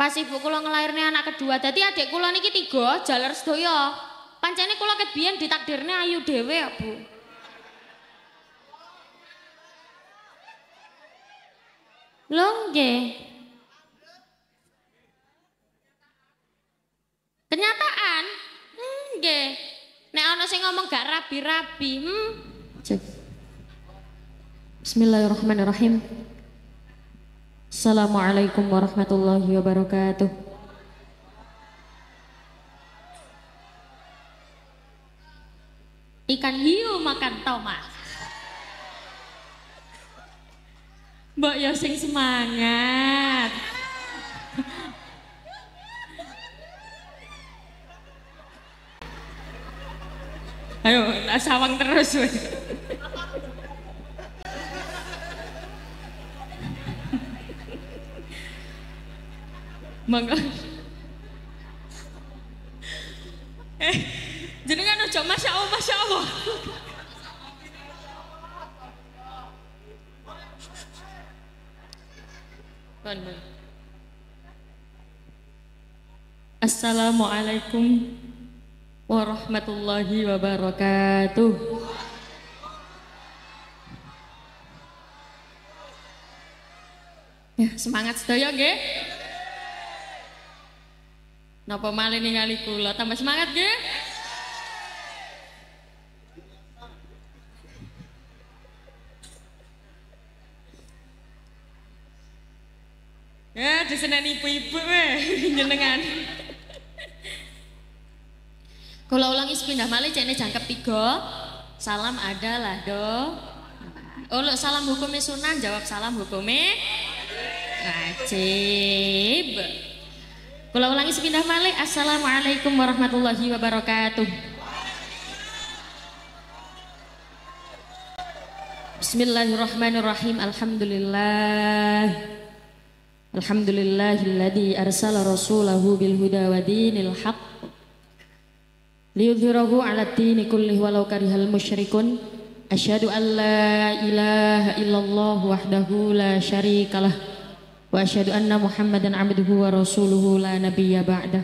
Pas ibu kula ngelahirne anak kedua, dadi adik kula niki tiga jalar sedaya. Pancene kula ket biyen ditakdirne ayu dhewe ya, Bu. Lho nggih. Kenyataan? Hmm, Nek ana sing ngomong gak rabi-rabi, hmm. Bismillahirrahmanirrahim. Assalamualaikum warahmatullahi wabarakatuh. Ikan hiu makan tomat. Mbak Yosing semangat. Ayo, sawang terus. Mangga, Eh, jenengan ojo Masya Allah, Masya Allah. Assalamualaikum warahmatullahi wabarakatuh. Ya, semangat sedaya nggih. Napa malih ningali kula? Tambah semangat nggih. Eh, ya, diseneni ibu-ibu jenengan. Eh. Kula ulangi pindah malih cene jangkep tiga. Salam adalah do. Oh, salam hukumnya sunan, jawab salam hukumnya wajib. Kula ulangi sepindah malih Assalamualaikum warahmatullahi wabarakatuh Bismillahirrahmanirrahim Alhamdulillah Alhamdulillahilladzi arsala rasulahu bil huda wa dinil haq Liyudhirahu 'ala dini kullihi walau karihal musyrikun asyhadu an la ilaha illallah wahdahu la syarikalah Wa asyhadu anna Muhammadan abduhu wa la nabiyya ba'da.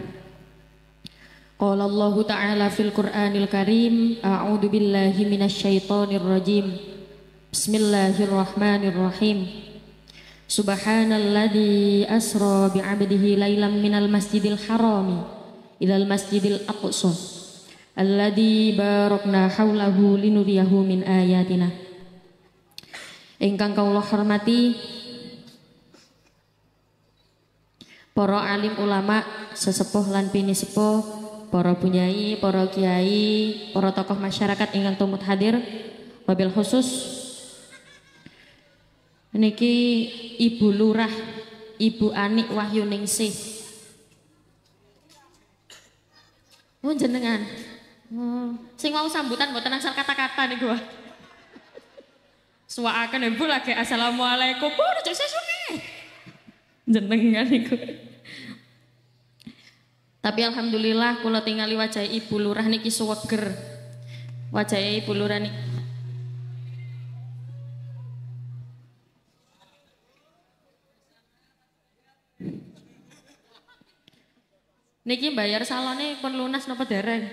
Qala ta'ala fil Qur'anil Karim, a'udzu billahi minasyaitonir rajim. Bismillahirrahmanirrahim. Subhanalladzi asra bi'abdihi lailan minal masjidil harami ilal masjidil aqsa alladzi barokna haulahu linuriyahu ayatina. Engkang kau hormati para alim ulama sesepuh lan pini sepuh para bunyai para kiai para tokoh masyarakat ingkang tumut hadir wabil khusus niki ibu lurah ibu Anik Wahyu Ningsih oh jenengan hmm, sing mau sambutan mboten asal kata-kata nih gua akan ibu lagi assalamualaikum bu cek sesuk eh jenengan iku. Tapi alhamdulillah kula tingali wajah Ibu Lurah niki suweger. Wajah Ibu Lurah niki Niki bayar salonnya pun lunas nopo dereng.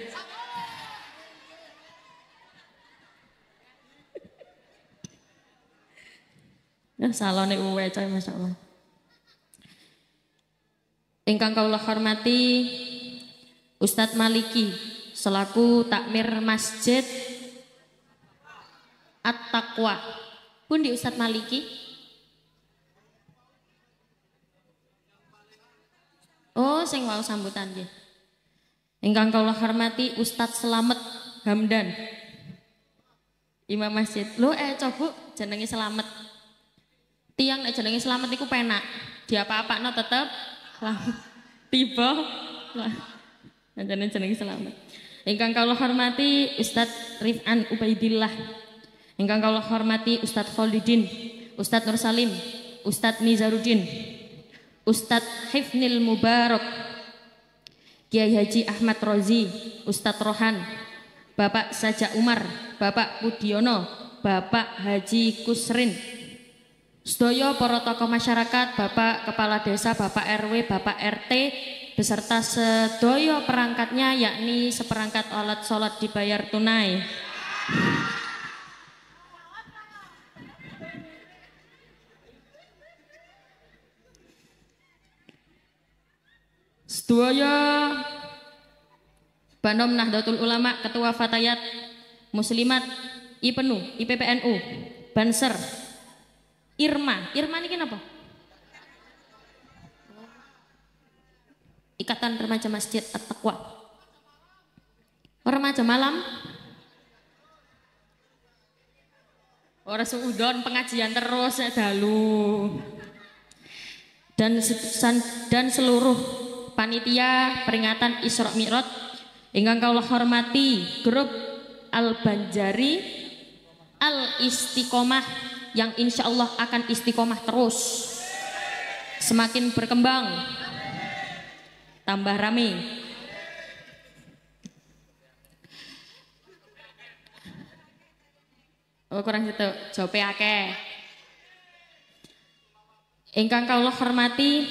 Nah, salonnya uwe coy masya Ingkang kawula hormati Ustadz Maliki selaku takmir Masjid At-Taqwa. Pun di Ustadz Maliki. Oh, sing wau sambutan nggih. Ingkang kawula hormati Ustadz Selamat Hamdan. Imam Masjid. Lo eh coba jenenge Selamat. Tiang nek jenenge Selamat iku penak. Dia apa-apa no tetep tiba jeneng jenenge selamat ingkang kula hormati Ustadz Rifan Ubaidillah ingkang kula hormati Ustadz Khalidin Ustadz Nur Salim Ustadz Nizaruddin Ustadz Hifnil Mubarak Kiai Haji Ahmad Rozi Ustadz Rohan Bapak Sajak Umar Bapak Budiono Bapak Haji Kusrin Sedoyo para tokoh masyarakat, Bapak Kepala Desa, Bapak RW, Bapak RT, beserta sedoyo perangkatnya yakni seperangkat alat sholat dibayar tunai. Sedoyo Banom Nahdlatul Ulama Ketua Fatayat Muslimat IPNU, IPPNU, Banser, Irma. Irma ini kenapa? Ikatan Remaja Masjid At-Taqwa. Remaja malam. Orang udon, pengajian terus ya dalu. Dan dan seluruh panitia peringatan Isra Mi'raj ingkang kawula hormati grup Al Banjari Al Istiqomah yang insya Allah akan istiqomah terus semakin berkembang tambah rame Oh, kurang itu, jope akeh ingkang kawula hormati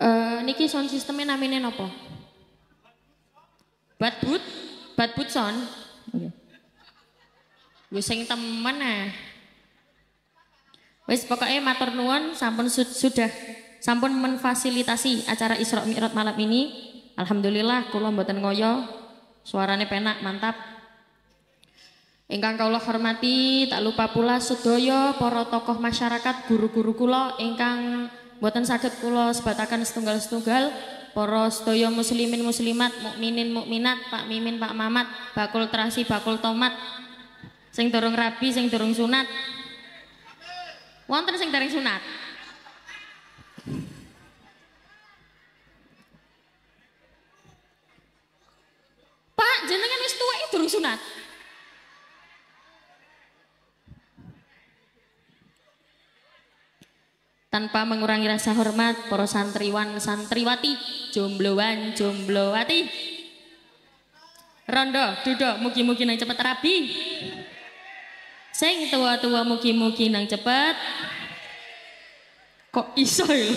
uh, niki sound sistemnya namanya apa? Badbut Badbut sound okay. Iya. Gue sing temen ah. Wis pokoknya matur nuwun sampun su sudah sampun menfasilitasi acara Isra Mi'raj malam ini. Alhamdulillah kula mboten ngoyo. Suarane penak, mantap. Ingkang kula hormati, tak lupa pula sedaya para tokoh masyarakat, guru-guru kula ingkang mboten saged kula sebatakan setunggal-setunggal para sedaya muslimin muslimat, mukminin mukminat, Pak Mimin, Pak Mamat, bakul terasi, bakul tomat, Sing durung rabi, sing durung sunat. Wonten sing dereng sunat. Pak, jenengan wis tuwek durung sunat. tanpa mengurangi rasa hormat para santriwan santriwati jombloan jomblowati rondo duduk mugi-mugi nang cepet rabi Sing tua-tua mugi-mugi nang cepet. Kok iso ya?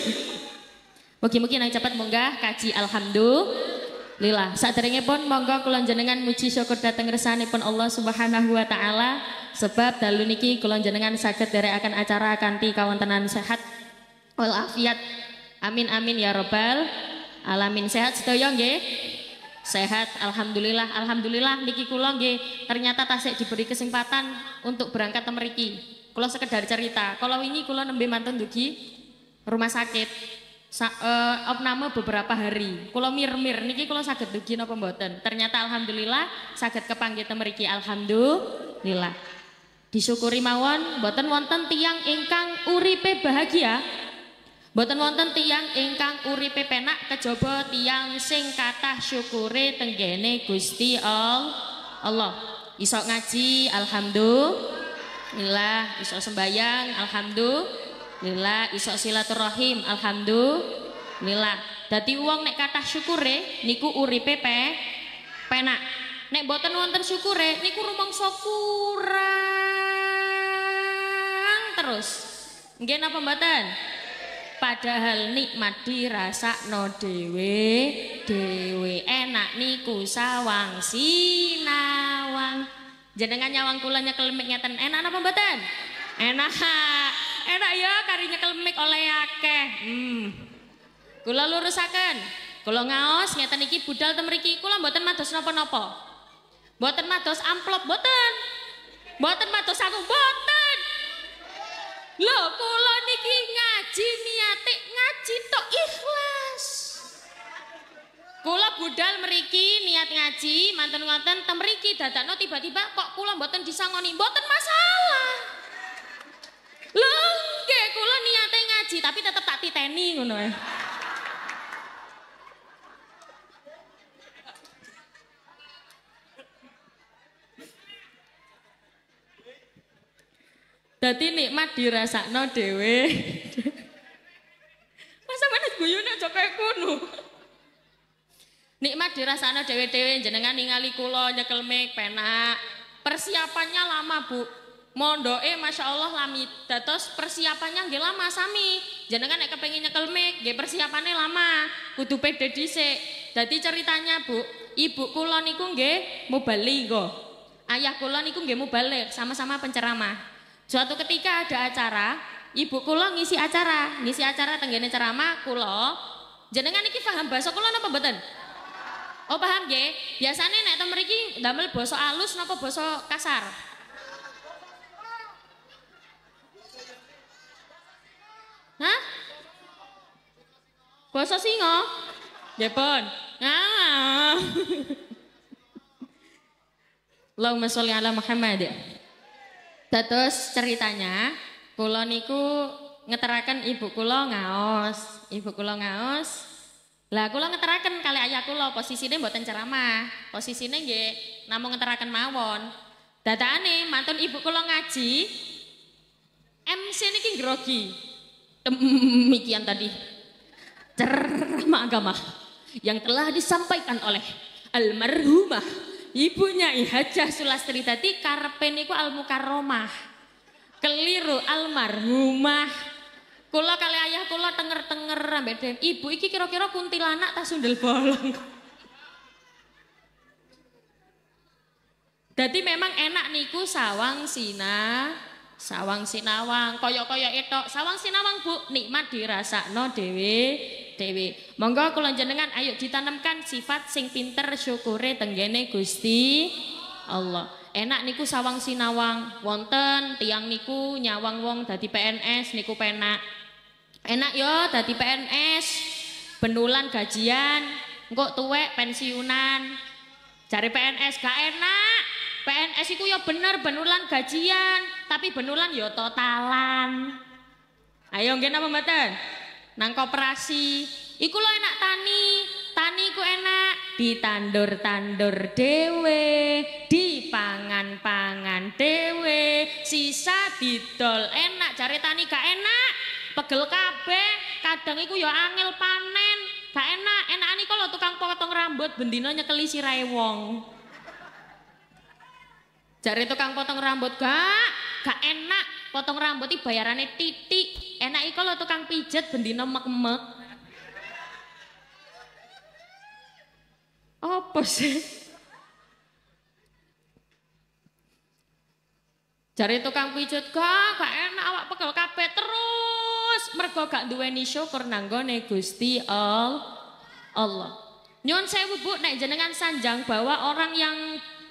Mugi-mugi nang cepet munggah kaji alhamdulillah. Saat pun monggo kulon jenengan muci syukur datang resani pun Allah Subhanahu wa taala sebab dalu niki kulon jenengan sakit dari akan acara kawan tenan sehat walafiat. Amin amin ya robbal alamin sehat setoyong nggih sehat alhamdulillah alhamdulillah niki kula nggih ternyata tasik diberi kesempatan untuk berangkat ke mriki kula sekedar cerita kalau ini kula nembe mantun dugi rumah sakit Sa uh, opname beberapa hari kula mir-mir niki kula sakit dugi napa mboten ternyata alhamdulillah saged kepanggih ke mriki alhamdulillah disyukuri mawon mboten wonten tiang ingkang uripe bahagia Boten wonten tiang ingkang uripe penak kejaba tiang sing kathah syukure tenggene Gusti Allah. Iso ngaji alhamdulillah, iso sembayang alhamdulillah, iso silaturahim alhamdulillah. Dadi uang nek kathah syukure niku uripe pe penak. Nek boten wonten syukure niku rumangsa kurang terus. Nggih napa mboten? padahal nikmat dirasa no dewe dewe enak niku sawang sinawang jenengan nyawang kulanya nyekel mik enak apa mboten enak enak ya karinya kelemik oleh akeh hmm kula lurusaken kula ngaos ngeten iki budal temeriki kula mboten matos nopo-nopo mboten matos amplop mboten mboten matos aku mboten lho kula niki ngaji niate ngaji tok ikhlas. Kula budal meriki niat ngaji manten mantan temeriki dadakno tiba-tiba kok kula mboten disangoni mboten masalah. Lho nggih kula niate ngaji tapi tetep tak titeni ngono ya. Dadi nikmat dirasakno dhewe. Masa mana guyune aja kaya ngono. Nikmat dirasakno dhewe-dhewe jenengan ningali kula nyekel mic penak. Persiapannya lama, Bu. Mondoke Masya Allah lami dados persiapannya nggih lama sami. Jenengan nek kepengin nyekel mic nggih persiapane lama, kudu pede dhisik. Dadi ceritanya, Bu, ibu kula niku nggih mubaligh. Ayah kula niku nggih mubaligh, sama-sama penceramah. Suatu ketika ada acara, ibu kulo ngisi acara, ngisi acara tenggene ceramah kulo. Jenengan iki paham bahasa kulo napa mboten? Oh paham nggih. Biasane nek temen mriki ndamel basa alus napa basa kasar? Hah? Basa singa? Nggih, Pon. Ah. Allahumma sholli ala Muhammad. Dados ceritanya, kula niku ngeterakan ibu kula ngaos. Ibu kula ngaos. Lah kula ngeterakan kali ayah kula posisine buatan ceramah. Posisine nge, namun ngeterakan mawon. Dadakane mantun ibu kula ngaji MC kini grogi. Demikian tadi ceramah agama yang telah disampaikan oleh almarhumah Ibunya ihaja Sulastri tadi karepe niku al mukarromah. Keliru almarhumah. Kula kali ayah kula tenger-tenger ambek dem. Ibu iki kira-kira kuntilanak ta sundel bolong. Jadi memang enak niku sawang sina, sawang sinawang, koyok-koyok itu. Sawang sinawang bu, nikmat dirasa no dewi dewi. Monggo kulon jenengan ayo ditanamkan sifat sing pinter syukure tenggene Gusti Allah. Enak niku sawang sinawang, wonten tiang niku nyawang wong dadi PNS niku penak. Enak yo dadi PNS, penulan gajian, engko tuwek pensiunan. Cari PNS gak enak. PNS iku yo bener benulan gajian, tapi benulan yo totalan. Ayo nggih napa mboten? nang koperasi iku lo enak tani tani ku enak ditandur-tandur dewe di pangan pangan dewe sisa didol enak cari tani gak enak pegel kabe, kadang iku ya angel panen gak enak enak nih kalau tukang potong rambut bendinonya kelisi sirai wong cari tukang potong rambut gak gak enak potong rambut bayarannya titik enak iki kalau tukang pijet bendino mek-mek. Apa sih? Cari tukang pijet kak, gak enak awak pegel kape terus mergo gak duweni syukur nanggone Gusti all Allah. Nyon saya Bu, naik jenengan sanjang bahwa orang yang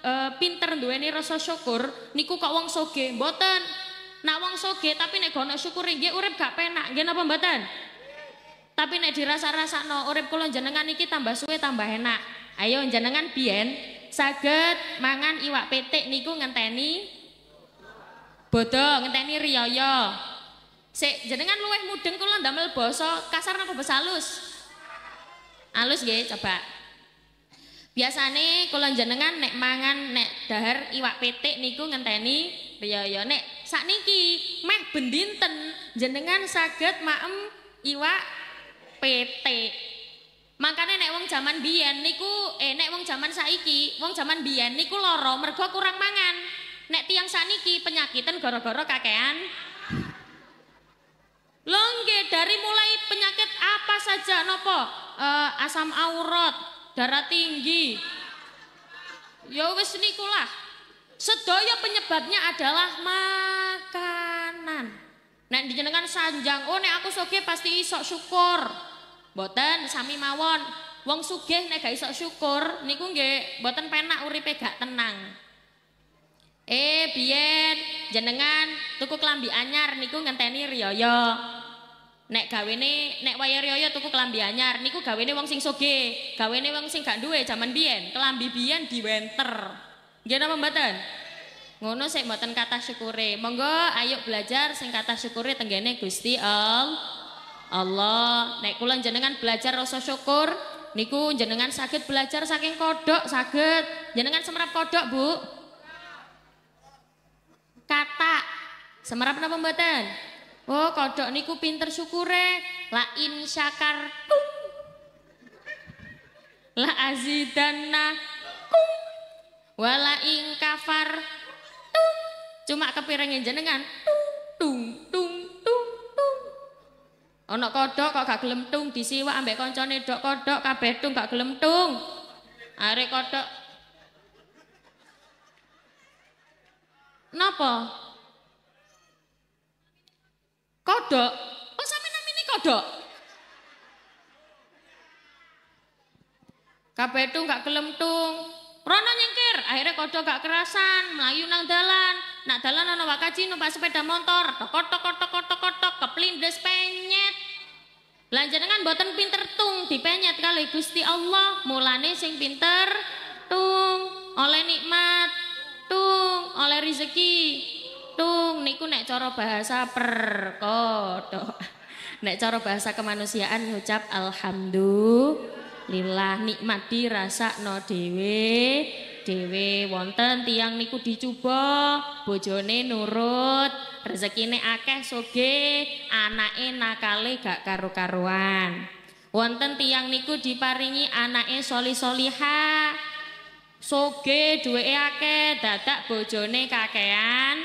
e, pinter duweni rasa syukur niku kok wong soge, boten. Nak wong soge tapi nek gono syukur nggih urip gak penak, nggih napa mboten? Tapi nek dirasa-rasakno urip kula jenengan iki tambah suwe tambah enak. Ayo jenengan biyen saged mangan iwak petik niku ngenteni bodho, ngenteni riyaya. Sik jenengan luweh mudeng kula ndamel basa kasar napa basa alus Halus nggih, coba. Biasane kula jenengan nek mangan nek dahar iwak petik niku ngenteni riyaya nek sakniki meh bendinten jenengan saged maem iwak PT. Makanya nek wong zaman biyen niku eh nek wong zaman saiki, wong zaman biyen niku lara mergo kurang mangan. Nek tiang saniki penyakitan goro-goro kakean. Longge dari mulai penyakit apa saja nopo e, eh, asam aurat, darah tinggi. Ya wis niku lah. Sedoyo penyebabnya adalah makanan. Nek dijenengan sanjang, oh nek aku sugih pasti isok syukur. Boten sami mawon. Wong sugih nek gak isok syukur niku nggih boten penak uripe gak tenang. Eh biyen jenengan tuku kelambi anyar niku ngenteni rioyo. Nek gawene nek waya riyoyo tuku klambi anyar niku gawene wong sing sugih, gawene wong sing gak duwe jaman biyen, klambi biyen diwenter. Gimana pembatan, Ngono saya mboten kata syukure. Monggo ayo belajar sing kata syukure tenggene Gusti Allah. Allah, nek kula jenengan belajar rasa syukur niku jenengan sakit belajar saking kodok sakit. Jenengan semerap kodok, Bu? Kata semerap apa pembatan. Oh, kodok niku pinter syukure. La in syakartum La azidana kum wala ing kafar tung. cuma kepiringin jenengan tung tung tung tung ono kodok kok gak gelem tung disiwak ambek koncone dok kodok kabeh tung gak gelem tung arek kodok napa kodok oh sampe namine kodok kabeh tung gak gelem tung Rono nyengkir, akhirnya kodo gak kerasan, melayu nang dalan. Nak dalan ono wakaji numpak sepeda motor, tokot tokot tokot tokot tok keplindes penyet. Belanja dengan boten pinter tung dipenyet kali Gusti Allah, mulane sing pinter tung oleh nikmat tung oleh rezeki tung niku nek coro bahasa per kodok. nek coro bahasa kemanusiaan ngucap alhamdulillah lillah nikmati rasa no dewe dewe wonten tiang niku dicoba bojone nurut rezekine akeh soge anake nakale gak karu karuan wonten tiang niku diparingi anake soli-soliha soge duweke akeh dadak bojone kakean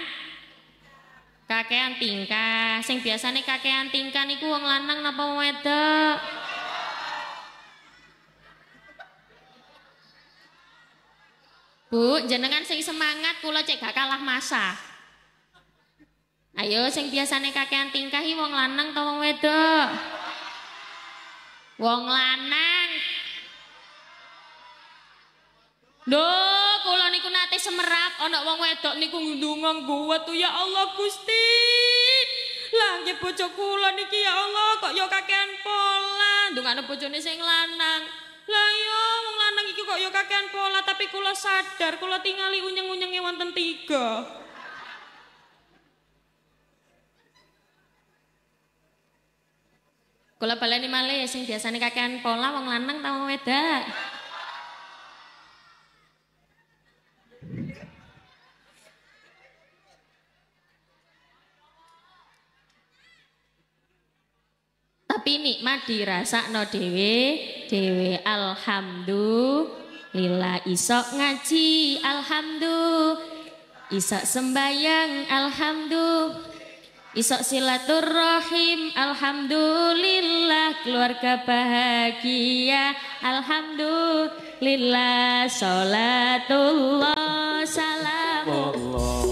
kakean tingkah sing biasane kakean tingkah niku wong lanang napa wedok Bu, jenengan sing semangat kula cek gak kalah masa. Ayo sing biasane kakean tingkahi wong lanang to wong wedok? Wong lanang. Duh, kula niku nate semerap ana wong wedok niku ndonga ngguwet tuh ya Allah Gusti. Lah nggih bojo kula niki ya Allah kok ya kakean pola. Ndongane bojone sing lanang. Lah iya ulang iki kok yo ya kakean pola tapi kula sadar kula tingali unyeng-unyenge wonten tiga. Kula baleni malih sing biasane kakean pola wong lanang ta wong wedok. Tapi nikmat dirasakno dhewe dewe alhamdulillah isok ngaji alhamdulillah isok sembayang alhamdulillah isok silaturahim alhamdulillah keluarga bahagia alhamdulillah salatullah salamullah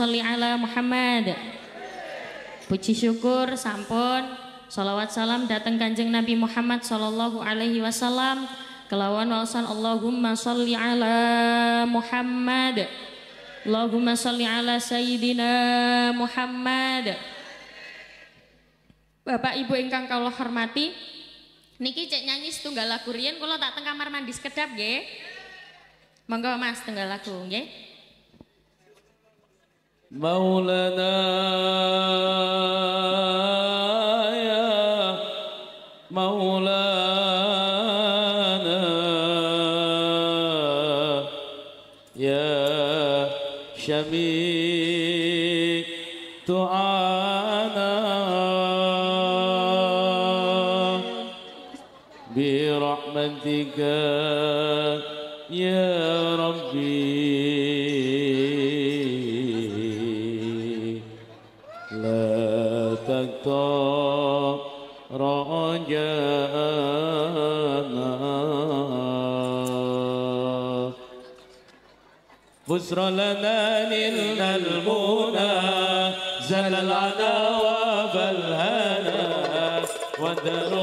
salli ala Muhammad. Puji syukur sampun Salawat salam datang Kanjeng Nabi Muhammad sallallahu alaihi wasallam kelawan wawasan Allahumma salli ala Muhammad. Allahumma salli ala sayyidina Muhammad. Bapak Ibu ingkang kawula hormati, niki cek nyanyi setunggal lagu rian Kalau tak teng kamar mandi sekedap nggih. Monggo Mas tunggal lagu nggih. مولانا اليسر لنا للمنى زل العداوة فالهنا والدار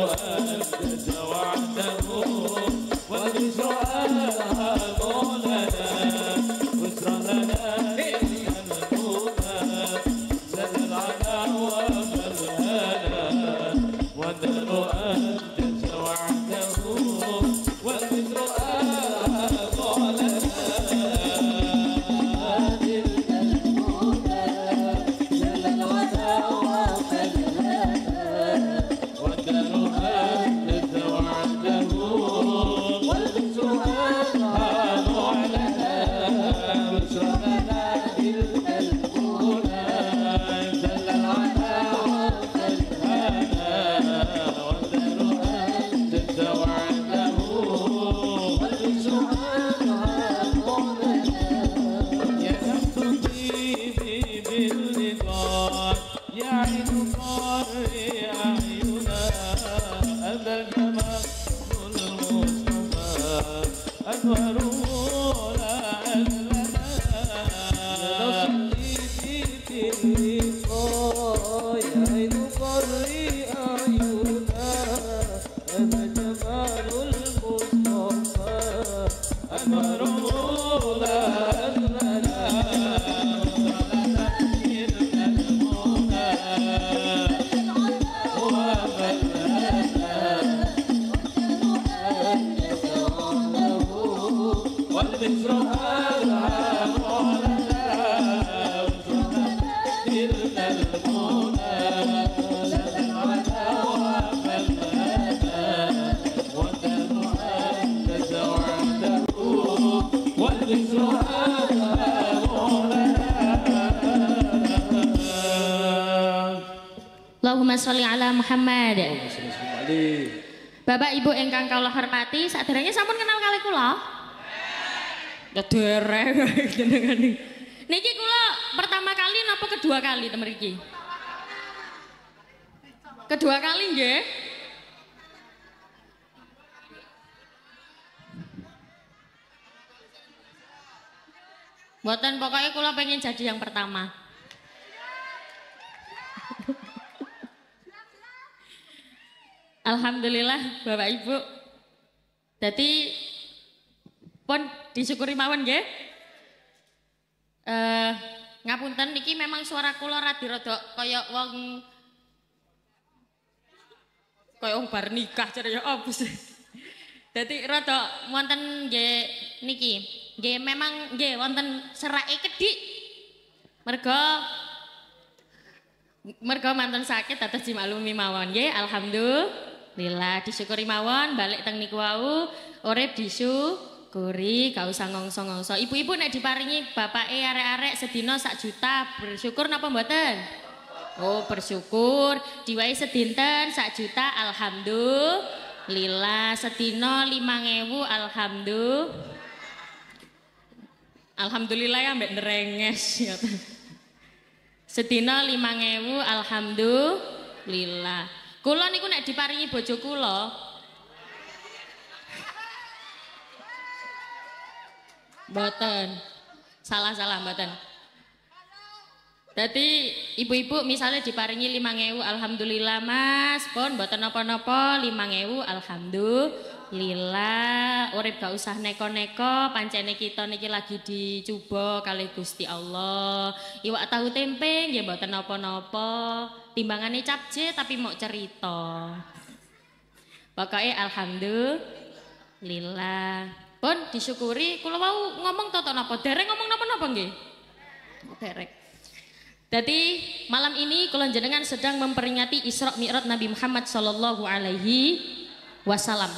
Allahumma sholli ala Muhammad. Bapak Ibu engkang kula hormati, saudaranya sampun kenal kali kula? Ya dereng jenengan iki. Niki kula pertama kali napa kedua kali temen iki? Kedua kali nggih. Buatan pokoknya kula pengen jadi yang pertama. Alhamdulillah Bapak Ibu. Jadi pun disyukuri mawon nggih. Eh ngapunten niki memang suara kula radi rada kaya wong kaya wong bar nikah jare ya opo sih. Dadi rada wonten nggih niki. Nggih memang nggih wonten serake kedik. Mergo mergo mantan sakit atas dimaklumi mawon nggih alhamdulillah Lila disyukuri mawon balik teng niku wau urip disyukuri gak usah ngongso-ngongso. Ibu-ibu nek diparingi bapake arek-arek sedina sak juta bersyukur napa mboten? Oh bersyukur diwai sedinten sak juta alhamdulillah sedina ngewu alhamdulillah. Alhamdulillah ya mbak setino ya. Sedina ngewu alhamdulillah. Kula niku nek diparingi bojo kula. Mboten. Salah-salah mboten. Dadi ibu-ibu misalnya diparingi 5000 alhamdulillah Mas, pun mboten napa-napa 5000 alhamdulillah. Lila urip gak usah neko-neko pancene kita niki lagi dicoba kali Gusti Allah. Iwak tahu tempe nggih bawa napa-napa. Timbangane capce tapi mau cerita. Pokoknya alhamdulillah. Pun disyukuri Kalau mau ngomong toto napa dereng ngomong napa-napa nggih. Oh, derek. Jadi malam ini kula jenengan sedang memperingati Isra Mi'raj Nabi Muhammad sallallahu alaihi wasallam.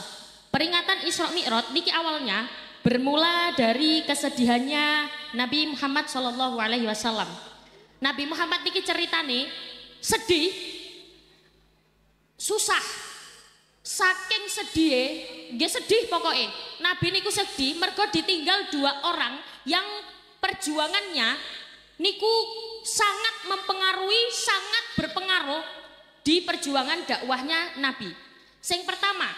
Peringatan Isra Mi'raj niki awalnya bermula dari kesedihannya Nabi Muhammad Shallallahu Alaihi Wasallam. Nabi Muhammad niki ceritane sedih, susah, saking sedih, dia sedih pokoknya. Nabi niku sedih, mergo ditinggal dua orang yang perjuangannya niku sangat mempengaruhi, sangat berpengaruh di perjuangan dakwahnya Nabi. Sing pertama,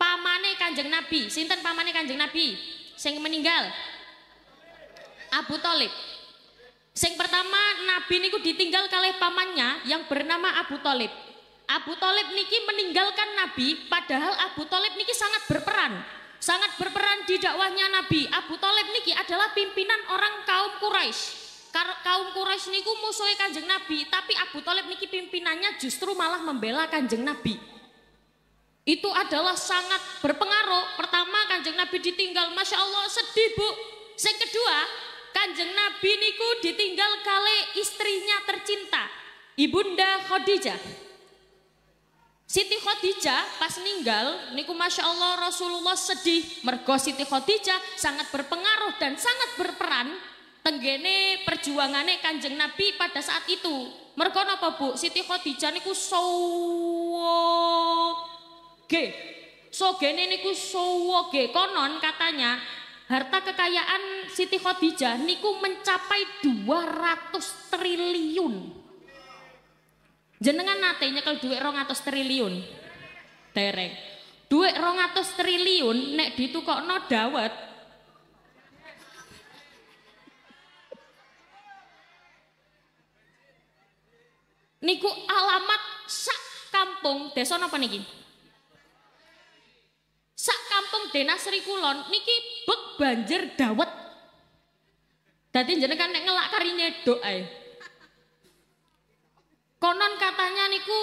Pamane Kanjeng Nabi, sinten pamane Kanjeng Nabi sing meninggal? Abu Thalib. Sing pertama Nabi niku ditinggal kalih pamannya yang bernama Abu Talib, Abu Talib niki meninggalkan Nabi padahal Abu Talib niki sangat berperan. Sangat berperan di dakwahnya Nabi. Abu Talib niki adalah pimpinan orang kaum Quraisy. Kaum Quraisy niku musuhnya Kanjeng Nabi, tapi Abu Talib niki pimpinannya justru malah membela Kanjeng Nabi itu adalah sangat berpengaruh. Pertama kanjeng Nabi ditinggal, Masya Allah sedih bu. Yang kedua, kanjeng Nabi niku ditinggal kali istrinya tercinta, Ibunda Khadijah. Siti Khadijah pas ninggal, niku Masya Allah Rasulullah sedih. Mergo Siti Khadijah sangat berpengaruh dan sangat berperan tenggene perjuangannya kanjeng Nabi pada saat itu. Mergo napa bu? Siti Khadijah niku sowo G. Sogene niku sowo G. Konon katanya harta kekayaan Siti Khadijah niku mencapai 200 triliun. Jenengan nate nyekel duit 200 triliun. Dereng. Duit 200 triliun nek no dawet niku alamat sak kampung desa napa niki? Sak kampung Dena Sri Kulon niki bek banjir dawet. Dadi jenengan nek ngelak kari nyedok ae. Konon katanya niku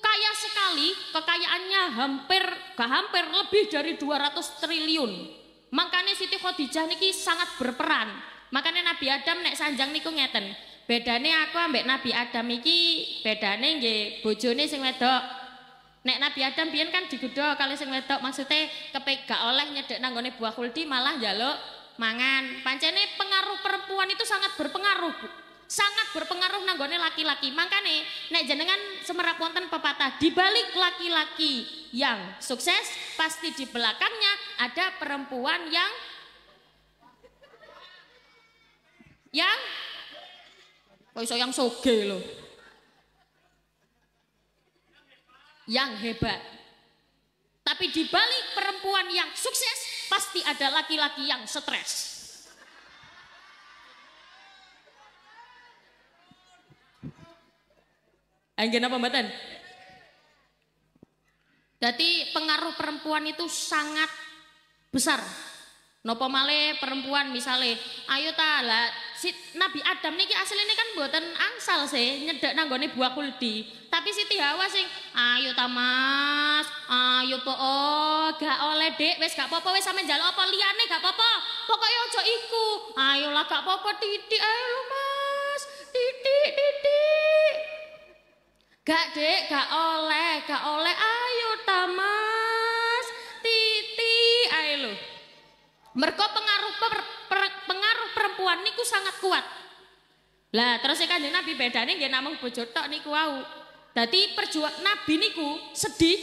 kaya sekali, kekayaannya hampir gak hampir lebih dari 200 triliun. Makanya Siti Khadijah niki sangat berperan. Makanya Nabi Adam nek sanjang niku ngeten. Bedane aku ambek Nabi Adam iki bedane nggih bojone sing wedok Nek Nabi Adam biyen kan digodho kali sing wedok maksude kepeka oleh nyedek nanggone buah kuldi malah jaluk mangan. Pancene pengaruh perempuan itu sangat berpengaruh. Sangat berpengaruh nanggone laki-laki. Makane nek jenengan semerap wonten pepatah di balik laki-laki yang sukses pasti di belakangnya ada perempuan yang yang kok iso yang soge loh yang hebat. Tapi di balik perempuan yang sukses, pasti ada laki-laki yang stres. Anggen apa mboten? Jadi pengaruh perempuan itu sangat besar. Nopo male perempuan misalnya, ayo ta lah si Nabi Adam asli ini kan buatan angsal sih nyedek nanggone buah kuldi tapi Siti Hawa sing ayo tamas ayo po gak oleh dek wes gak popo wes sampe jalo apa liane gak popo pokoknya ojo iku ayolah gak popo titik ayo mas titik titik gak dek gak oleh gak oleh ayo tamas titik ayo lo mereka pengaruh per pengaruh perempuan niku sangat kuat. Lah terus kan Nabi bedanya dia namung bojo tok niku wau. Dadi perjuang Nabi niku sedih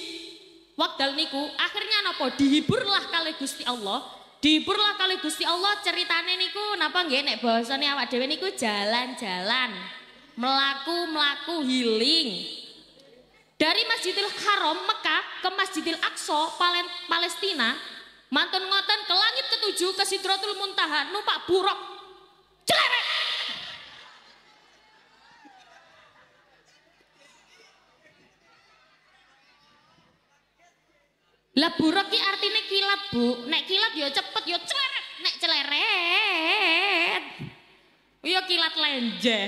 wakdal niku akhirnya napa dihiburlah kali Gusti Allah. Dihiburlah kali Gusti Allah ceritane niku napa nggih nek bahasane awak dhewe niku jalan-jalan, melaku-melaku healing. Dari Masjidil Haram Mekah ke Masjidil Aqsa Palestina Mantun ngoten ke langit ketujuh ke Sidrotul Muntaha numpak buruk. Celerek. Lah buruk ki artinya kilat, Bu. Nek kilat ya cepet ya celeret, nek celeret. Ya kilat lenje.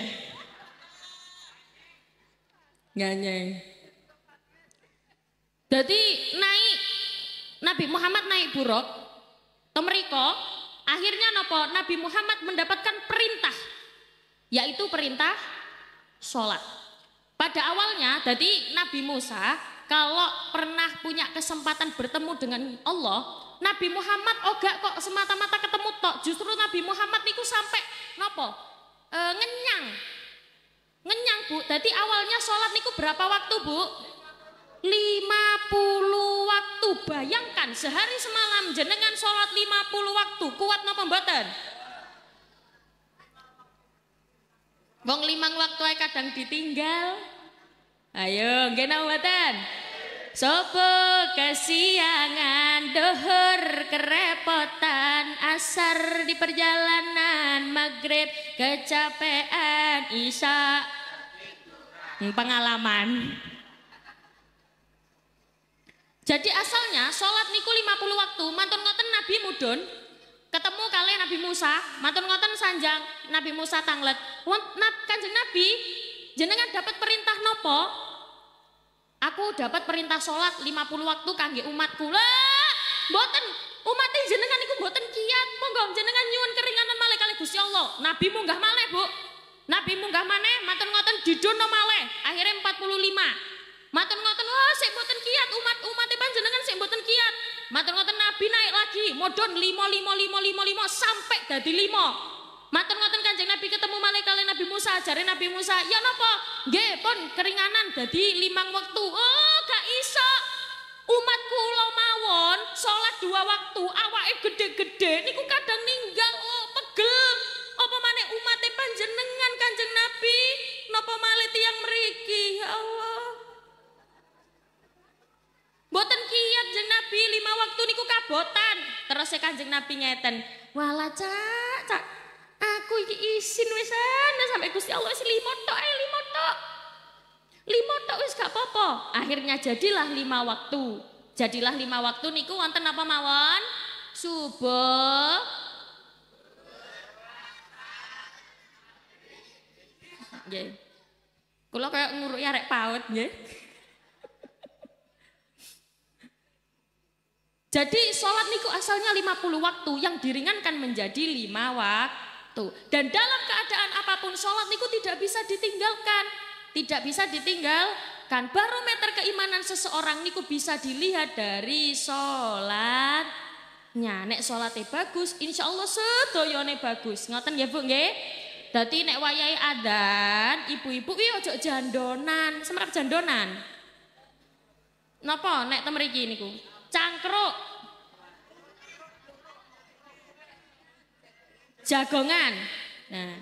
Ganyeng. Jadi naik Nabi Muhammad naik buruk, temeriko, akhirnya nopo Nabi Muhammad mendapatkan perintah, yaitu perintah sholat. Pada awalnya, jadi Nabi Musa kalau pernah punya kesempatan bertemu dengan Allah, Nabi Muhammad ogak kok semata-mata ketemu tok. Justru Nabi Muhammad niku sampai nopo e, ngenyang, ngenyang bu. Jadi awalnya sholat niku berapa waktu bu? 50 waktu bayangkan sehari semalam jenengan sholat 50 waktu kuat no pembatan Wong limang waktu kadang ditinggal ayo gena napa Sopo kesiangan dohur kerepotan asar di perjalanan maghrib kecapean isya pengalaman jadi asalnya sholat niku 50 waktu, mantun ngoten Nabi mudun, ketemu kalian Nabi Musa, mantun ngoten sanjang Nabi Musa tanglet. Kanjeng Nabi, jenengan dapat perintah nopo? Aku dapat perintah sholat 50 waktu kangge umat kula. Boten umat ini jenengan niku boten kiat, monggo jenengan nyuwun keringanan malih kali Gusti Allah. Nabi munggah malih, Bu. Nabi munggah maneh, mantun ngoten didono no Akhirnya 45. Matur ngoten wah sik mboten kiat umat-umat panjenengan sik mboten kiat. Matur ngoten Nabi naik lagi modon 5 5 5 5 5 sampai dadi 5. Matur ngoten Kanjeng Nabi ketemu malaikat Nabi Musa, ajare Nabi Musa, "Ya napa? Nggih, pun keringanan dadi limang waktu. Oh, gak iso. Umat kula mawon salat dua waktu, awake gede-gede niku kadang ninggal oh, pegel. Apa maneh umate panjenengan Kanjeng Nabi? Napa male tiyang mriki? Ya Allah. Boten kiat jeng Nabi lima waktu niku kabotan. Terus ya, kanjeng Nabi ngeten, wala cak, cak aku iki isin wis ana sampai Gusti Allah wis lima tok eh lima tok. Lima tok wis gak apa Akhirnya jadilah lima waktu. Jadilah lima waktu niku wonten apa mawon? Subuh, Nggih. Kula kaya nguruk arek paut nggih. Jadi sholat niku asalnya 50 waktu yang diringankan menjadi 5 waktu. Dan dalam keadaan apapun sholat niku tidak bisa ditinggalkan. Tidak bisa ditinggalkan. Barometer keimanan seseorang niku bisa dilihat dari sholatnya. Nek sholatnya bagus, insya Allah sedoyone bagus. Ngoten ya bu nge? Dati nek wayai adan, ibu-ibu iya ojok jandonan. Semerap jandonan. Napa nek temeriki niku? cangkruk, jagongan. Nah,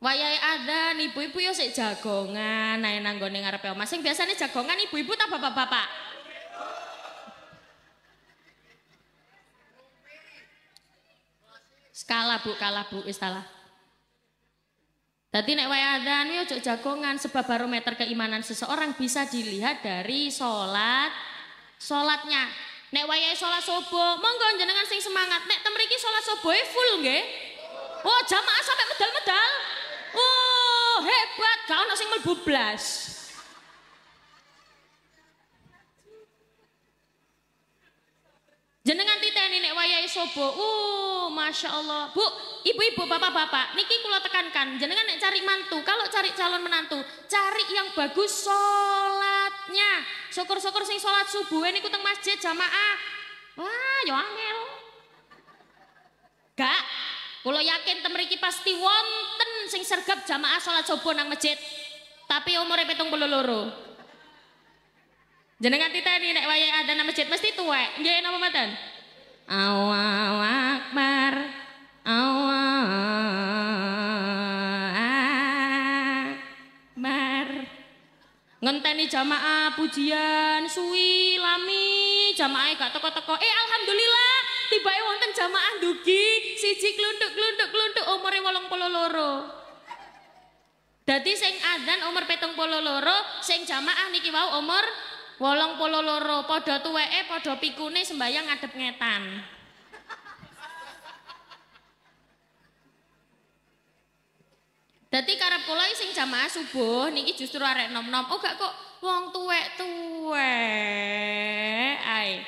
wayahe adzan ibu-ibu yo sik jagongan, nae nanggone ngarepe omah. Sing biasane jagongan ibu-ibu ta bapak-bapak? Skala Bu, kalah Bu, wis Tadi nek wayahe adzan yo jagongan sebab barometer keimanan seseorang bisa dilihat dari sholat Sholatnya, Nek wayai sholat subuh, monggo jenengan sing semangat. Nek temriki sholat subuh full nggih. Oh, jamaah sampai medal-medal. Oh, hebat, kau nasi sing blas. Jenengan titeni nek wayahe sobo. Uh, Masya Allah. Bu, ibu-ibu, bapak-bapak, niki kula tekankan, jenengan nek cari mantu, kalau cari calon menantu, cari yang bagus sholatnya. Syukur-syukur sing sholat subuh niku kuteng masjid jamaah. Wah, yo angel. Gak, kula yakin temeriki pasti wonten sing sergap jamaah sholat subuh nang masjid. Tapi umurnya petung Jenengan tita ni nek waya ada nama masjid mesti tua. Nggih nama mboten? Allahu Akbar. Allahu Akbar. Ngenteni jamaah pujian suwi lami jamaah gak teko-teko. Eh alhamdulillah tiba e wonten jamaah dugi siji klunduk-klunduk-klunduk umure 82. Dadi sing adzan umur 72, sing jamaah niki wau umur wolong polo loro podo tuwe e, podo pikune sembayang ngadep ngetan Jadi karep kula sing jamaah subuh niki justru arek nom-nom. Oh gak kok wong tuwe tuwe. ay,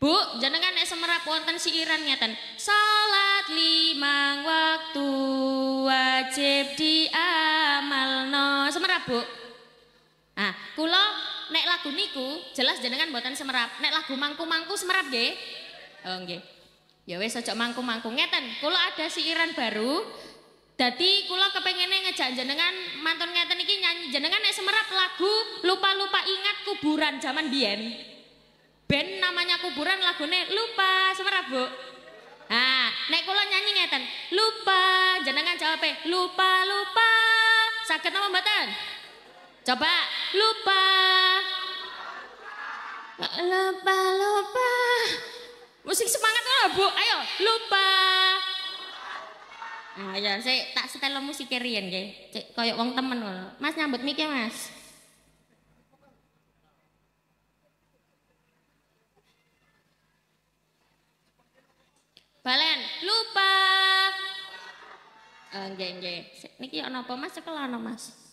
Bu, jenengan nek semerap wonten sihiran ngeten. Salat lima waktu wajib no. Semerap, Bu. Ah, kula nek lagu niku jelas jenengan buatan semerap. Nek lagu mangku-mangku semerap nggih. Oh nggih. Ya wes ojo mangku-mangku ngeten. Kulo ada siiran baru. jadi kulo kepengen ngejak jenengan mantan ngeten iki nyanyi jenengan nek semerap lagu lupa-lupa ingat kuburan zaman bien. Ben namanya kuburan lagu lagune lupa semerap, Bu. Nah, nek kulo nyanyi ngeten, lupa jenengan jawab e, lupa lupa. sakit nama buatan. Coba lupa. Lupa, lupa. Musik semangat lah, Bu. Ayo, lupa. Nah, ya, saya tak setel musik kerian ke. Cek koyo wong temen ngono. Mas nyambut mic Mas. Balen, lupa. Eh, enggak, nggih. Niki ana apa Mas? Cekel ana Mas.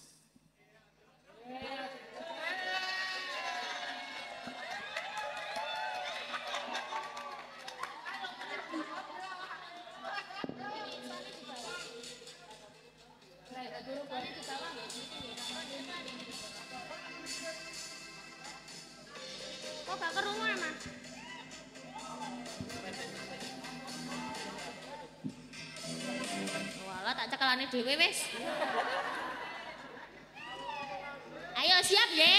Kok ke rumah Mas? wala tak cekelane dhewe wis. Ayo siap ya.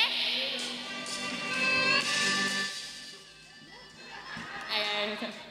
Ayo ayo. ayo.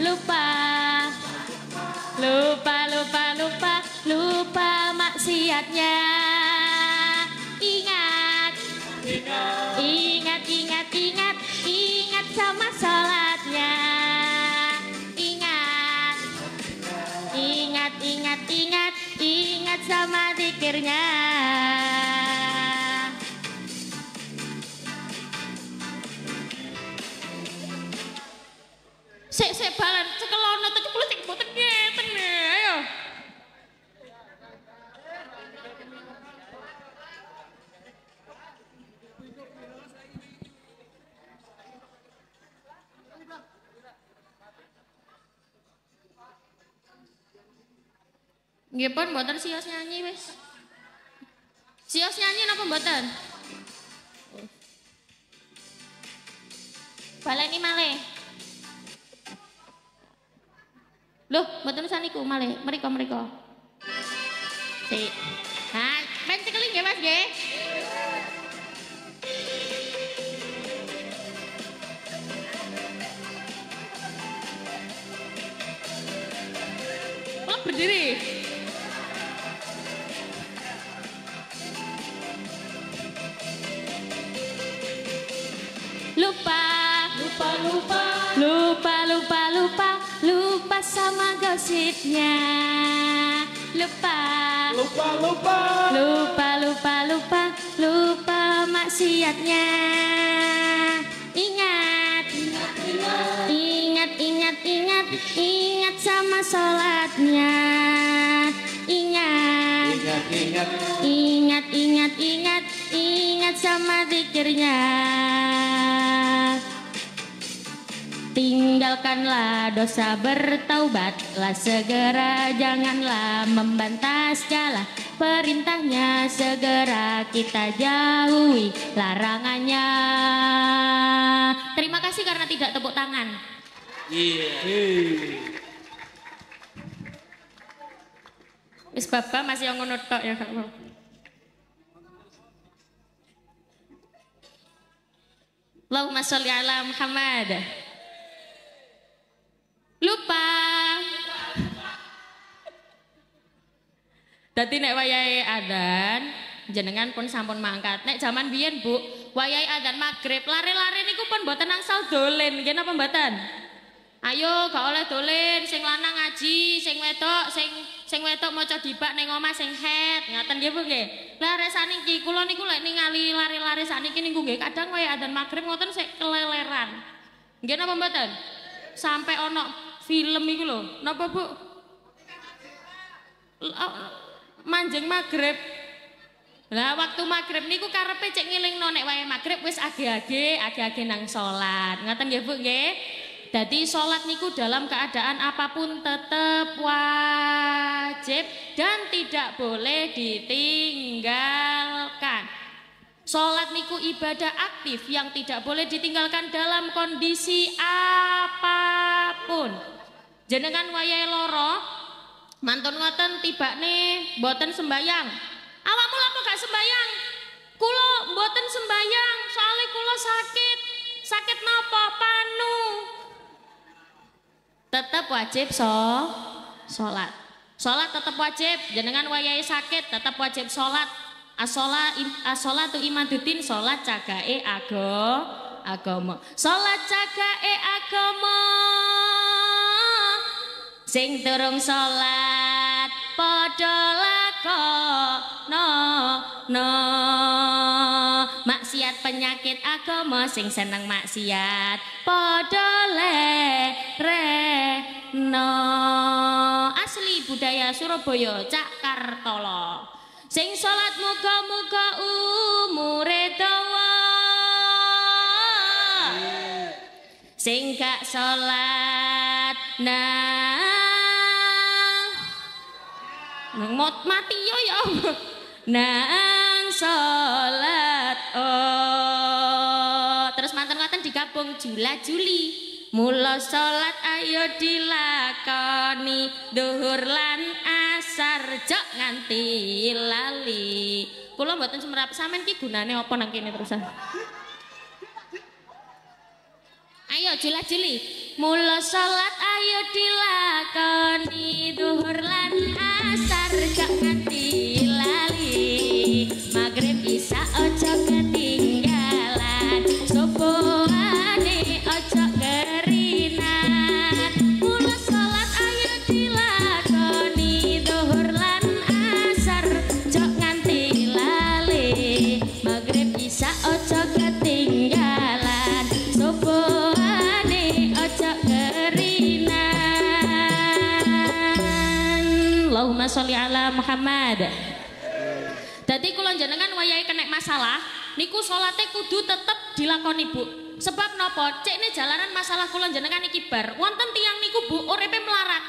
lupa lupa lupa lupa lupa maksiatnya ingat ingat ingat ingat ingat sama sholatnya ingat ingat ingat ingat ingat sama dikirnya Nggih pun buatan sios nyanyi wes. Sios nyanyi napa mboten? ini male. Loh, mboten saniku male, mereka mereka. Si. Nah, main cekeling ya Mas nggih. Berdiri. lupa lupa lupa sama gosipnya lupa lupa lupa lupa lupa lupa lupa maksiatnya ingat ingat ingat ingat ingat ingat sama sholatnya ingat ingat ingat ingat ingat ingat sama zikirnya tinggalkanlah dosa bertaubatlah segera janganlah membantah segala perintahnya segera kita jauhi larangannya terima kasih karena tidak tepuk tangan yeah. Iya. Wis bapak masih yang ngono ya kak. Allahumma sholli ala Muhammad. Lupa. Dadi nek wayahe adan jenengan pun sampun mangkat. Nek zaman biyen, Bu, wayahe adan maghrib, lari-lari niku pun mboten angsal dolen, nggih pembatan, Ayo gak oleh dolen, sing lanang ngaji, sing wedok, sing sing wedok maca dibak ning oma sing head, ngatan dia Bu nggih. Lah resane iki kula niku lek ningali lari-lari sakniki niku nggih kadang wayai adan maghrib ngoten sik keleleran. Nggih napa mboten? Sampai ono film itu loh napa bu oh, manjeng maghrib lah waktu maghrib niku karepe cek ngiling nonek wae maghrib wis age-age age-age nang sholat ngaten nggih Bu nggih jadi sholat niku dalam keadaan apapun tetap wajib dan tidak boleh ditinggalkan. Sholat niku ibadah aktif yang tidak boleh ditinggalkan dalam kondisi apapun jenengan wayai manton mantun ngoten nih, mboten sembayang awakmu lapa gak sembayang Kulo mboten sembayang soalnya kulo sakit sakit nopo panu tetep wajib so salat salat tetep wajib jenengan wayai sakit tetep wajib salat asola asola tu solat salat cagae ago solat salat cagae agomo sing turung salat padha lakono no maksiat penyakit agama sing seneng maksiat padha le no asli budaya Surabaya Cak Kartolo sing salat muga-muga umure dawa sing gak salat nah Ngot mati yo ya Nang salat oh. Terus mantan ngoten digabung Jula Juli. Mula salat ayo dilakoni Duhur lan asar jok nganti lali Kulo mboten semerap samen ki gunane apa nang kene terusan Ayo jelas jeli Mula salat ayo dilakoni Duhur lan asar Gak nganti lali Magrib isa ojo sholli ala Muhammad. Jadi kulon jenengan wayai kenek masalah, niku sholatnya kudu tetep dilakoni, Bu. Sebab nopo, cek ini jalanan masalah kulon jenengan iki bar. Wonten tiang niku Bu uripe melarat.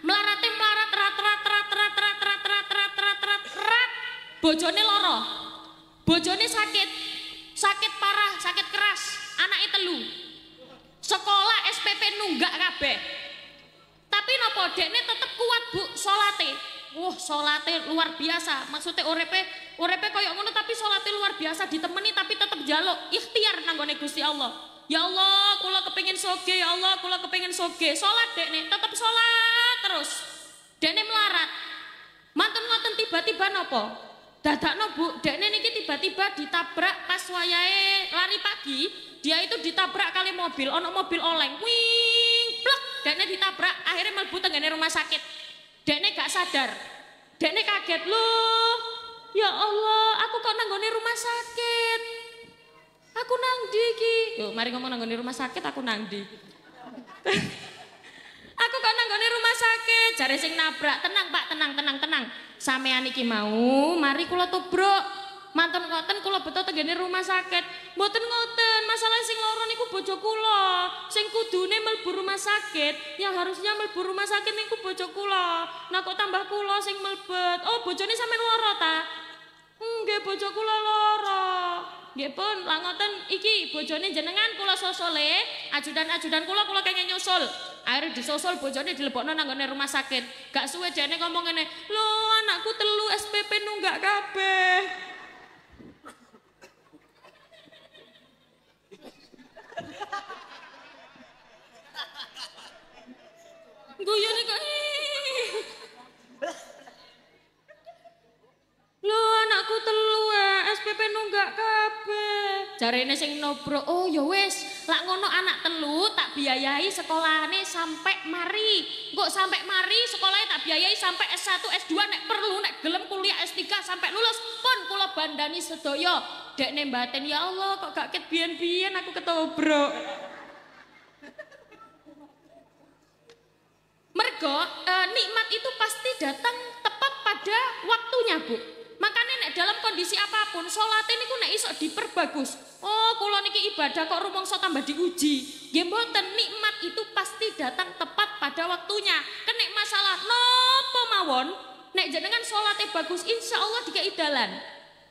Melarate melarat rat rat rat rat rat rat rat rat rat rat rat. Bojone loro. Bojone sakit. Sakit parah, sakit keras. Anaknya telu. Sekolah SPP nunggak kabeh. Tapi nopo ini tetep kuat Bu sholatnya. Wah, salate luar biasa. Maksudnya urepe urepe koyok ngono tapi salate luar biasa ditemani tapi tetap jaluk ikhtiar nanggone Gusti Allah. Ya Allah, kula kepingin soge, ya Allah, kula kepingin soge. dek nih, tetap solat terus. nih melarat. Mantun ngoten tiba-tiba nopo? nopo, dek nih niki tiba-tiba ditabrak pas wayai lari pagi, dia itu ditabrak kali mobil, ono mobil oleng. Wing, dek nih ditabrak, akhirnya melbu tengene rumah sakit. Dene gak sadar. Dene kaget lu. Ya Allah, aku kok nanggone rumah sakit. Aku nang ndi iki? Yo, mari ngomong nanggone rumah sakit aku nang di aku kok nanggone rumah sakit, jare sing nabrak. Tenang Pak, tenang, tenang, tenang. Sampean iki mau mari kula tubruk. Manten ngoten kula beto tenggene rumah sakit mboten ngoten masalah sing lara niku bojo kula sing kudune mlebu rumah sakit Ya harusnya mlebu rumah sakit niku bojo kula nah kok tambah kula sing mlebet oh bojone sampean lara ta nggih bojo kula lara nggih pun lah ngoten iki bojone jenengan kula sosole ajudan-ajudan kula kula kangen nyusul air disosol bojone dilebokno nang nggone rumah sakit gak suwe jane ngomong ngene lho anakku telu SPP nunggak kabeh Guyone kok. Lho anakku telu eh, SPP nunggak Cari Jarene sing nobro, oh ya wis, lak ngono anak telu tak biayai sekolahane sampai mari. Kok sampai mari sekolahnya tak biayai sampai S1, S2 nek perlu nek gelem kuliah S3 sampai lulus pun kula bandani Sedoyo dek nembaten ya Allah kok gak ket bian bian aku ketobrok. Mergo eh, nikmat itu pasti datang tepat pada waktunya, Bu. Makanya nek dalam kondisi apapun, sholat ini ku nek iso diperbagus. Oh, kulo niki ibadah kok rumongso tambah diuji. Gembotan nikmat itu pasti datang tepat pada waktunya. Kenek masalah nopo mawon, nek jenengan sholatnya bagus, insya Allah dikeidalan. dalan.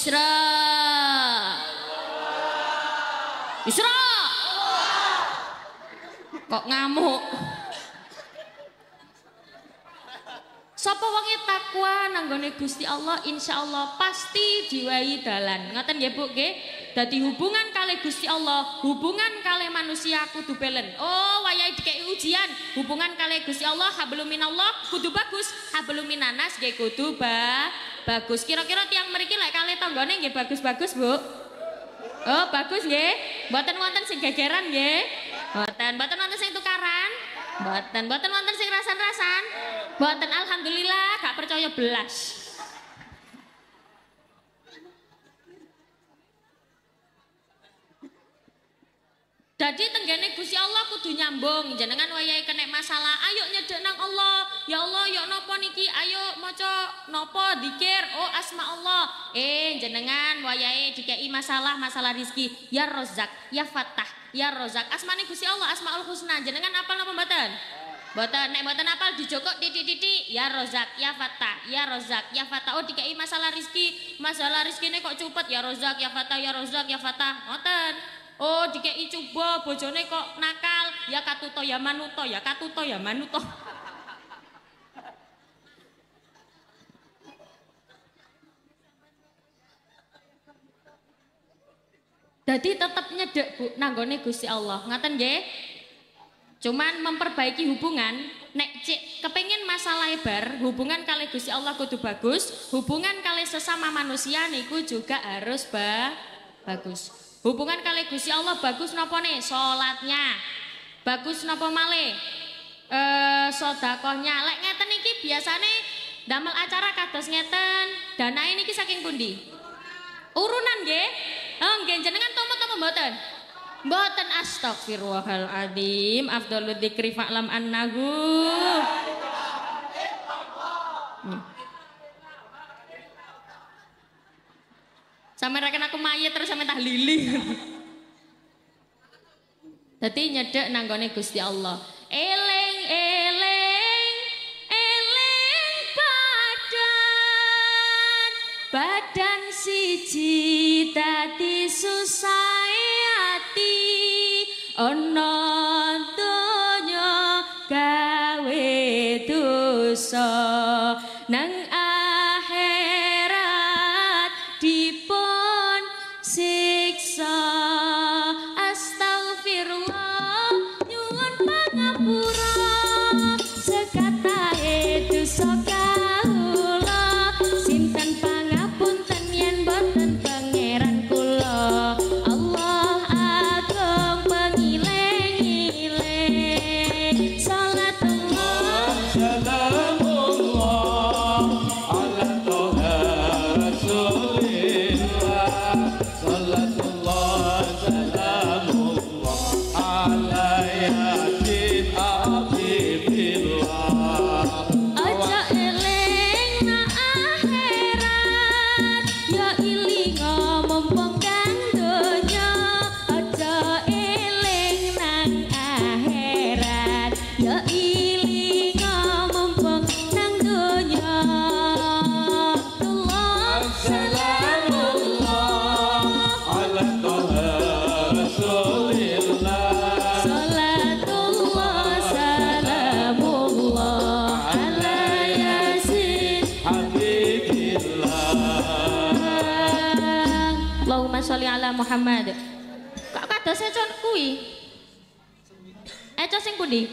Isra. Isra. Kok ngamuk? Sapa wangi takwa nanggone Gusti Allah insya Allah pasti diwai dalan. Ngoten ya Bu ge? Dati hubungan kali Gusti Allah, hubungan kali manusia kudu belen. Oh, wayai dikei ujian. Hubungan kali Gusti Allah hablum Allah kudu bagus, hablum minanas kudu bagus. Bagus. Kira-kira tiang mriki lek kali tanggane nggih bagus-bagus, Bu. Oh, bagus nggih. Mboten wonten sing gegeran nggih. Mboten, mboten wonten sing tukaran. Mboten, mboten wonten sing rasan-rasan. Mboten, alhamdulillah gak percaya belas. Jadi tenggene Gusti Allah kudu nyambung. Jenengan wayahe kena masalah, ayo nyedek nang Allah. Ya Allah, ya nopo niki? Ayo maca nopo dikir. Oh, asma Allah. Eh, jenengan wayahe dikai masalah, masalah rizki. Ya Rozak, ya Fatah, ya Rozak. asma Asmane Gusti Allah, asma Asmaul Husna. Jenengan apal napa mboten? mboten nek mboten apal dijokok titik titik ya rozak ya fatah ya rozak ya fatah oh dikai masalah rizki masalah rizkine kok cupet ya rozak ya fatah ya rozak ya fatah ngoten Oh, dikei coba bojone kok nakal. Ya katuto ya manuto, ya katuto ya manuto. Jadi tetap nyedek bu nanggone gusti Allah. Ngaten ye Cuman memperbaiki hubungan, nek cik kepengen masalah lebar, hubungan kali Gusti Allah kudu bagus, hubungan kali sesama manusia niku juga harus ba bagus. Hubungan kali Gusti Allah bagus nopo nih? Salatnya. Bagus napa malih? Eh sedekahnya. Lek ngeten iki biasane damel acara kados ngeten, ini niki saking pundi? Urunan nggih? Oh, nggih jenengan tomo napa mboten? Mboten astagfirullahaladzim Afdolud dikri fa'lam annahu hmm. Sampai rekan aku mayat terus sampai tahlili. Dadi nyedek nanggone Gusti Allah. Eling eling eling badan badan siji dadi susah ati ono dunyo gawe dosa Muhammad. Kok kadose con kuwi? Eco sing pundi?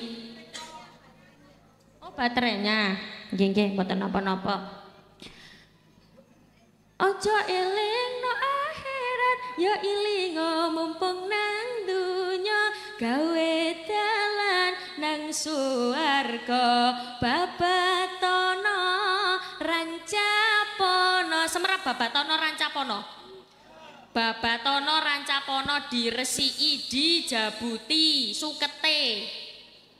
Oh, baterainya. Nggih, nggih, mboten napa-napa. Ojo eling no akhirat, ya ilingo mumpung nang dunya gawe dalan nang suwarga Tono rancapono semerap Tono rancapono Babatono Rancapono diresiki dijabuti sukete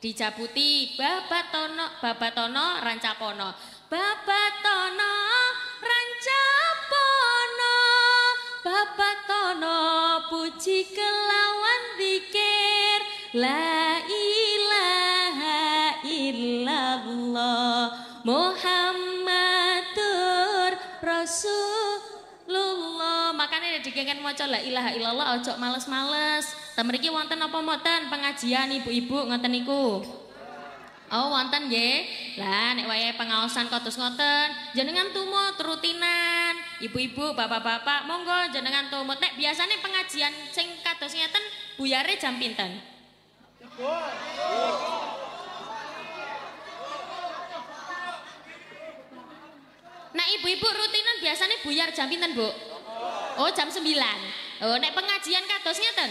dijabuti Babatono Babatono Rancapono Babatono Rancapono Babatono puji kelawan dikir la ilaha illallah Muhammadur Rasul dikengken maca la ilaha illallah ojo males-males. Ta mriki wonten apa mboten pengajian ibu-ibu ngoten niku? Oh wonten nggih. Lah nek waya pengaosan kados ngoten, jenengan tumut rutinan. Ibu-ibu, bapak-bapak, monggo jenengan tumut. Nek biasanya pengajian sing kados ngeten buyare jam pinten? Nah ibu-ibu rutinan biasanya buyar jam pinten, Bu? Oh, jam 9. Oh, nek pengajian kados ngeten?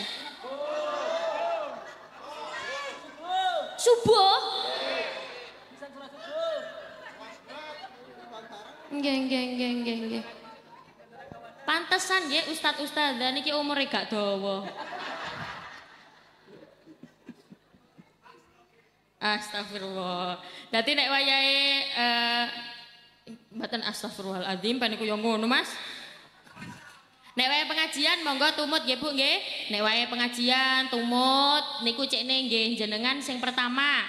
Subuh. Nggih, nggih, nggih, nggih, nggih. Pantesan nggih ustad-ustad dan iki umure gak dawa. Astagfirullah. Dadi nek wayahe eh uh, mboten astagfirullahalazim paniku yo ya ngono, Mas. Nek wae pengajian monggo tumut nggih Bu nggih. Nek wae pengajian tumut niku cek cikne nggih jenengan sing pertama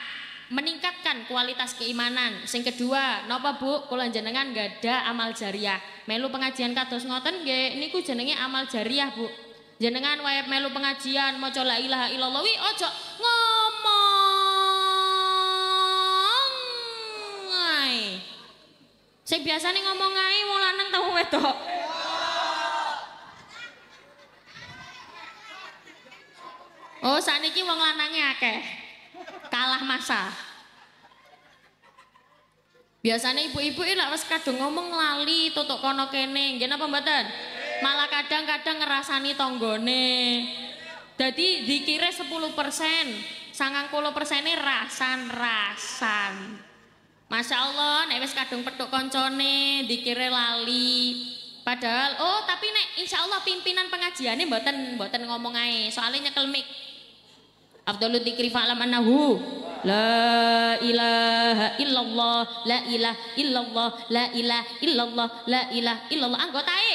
meningkatkan kualitas keimanan. Sing kedua, napa Bu? Kula jenengan ada amal jariah. Melu pengajian kados ngoten nggih niku jenenge amal jariah Bu. Jenengan wae melu pengajian maca la ilaha illallah wi ojo ngomong. Sing biasane ngomong ae wong lanang tau wedok. Oh, saniki wong lanangnya akeh. Kalah masa. Biasanya ibu-ibu ini harus kadung ngomong lali tutuk kono kene, gimana pembatan? Malah kadang-kadang ngerasani tonggone. Jadi dikira 10 persen, sangang puluh persen ini rasan-rasan. Masya Allah, nek wis kadung petuk koncone, dikira lali. Padahal, oh tapi nek insya Allah pimpinan pengajian pengajiannya mboten, mboten ngomong aja, soalnya nyekel mik. Abdullah dikri fa'lam Hu? La ilaha illallah La ilaha illallah La ilaha illallah La ilaha illallah Anggota Anggotae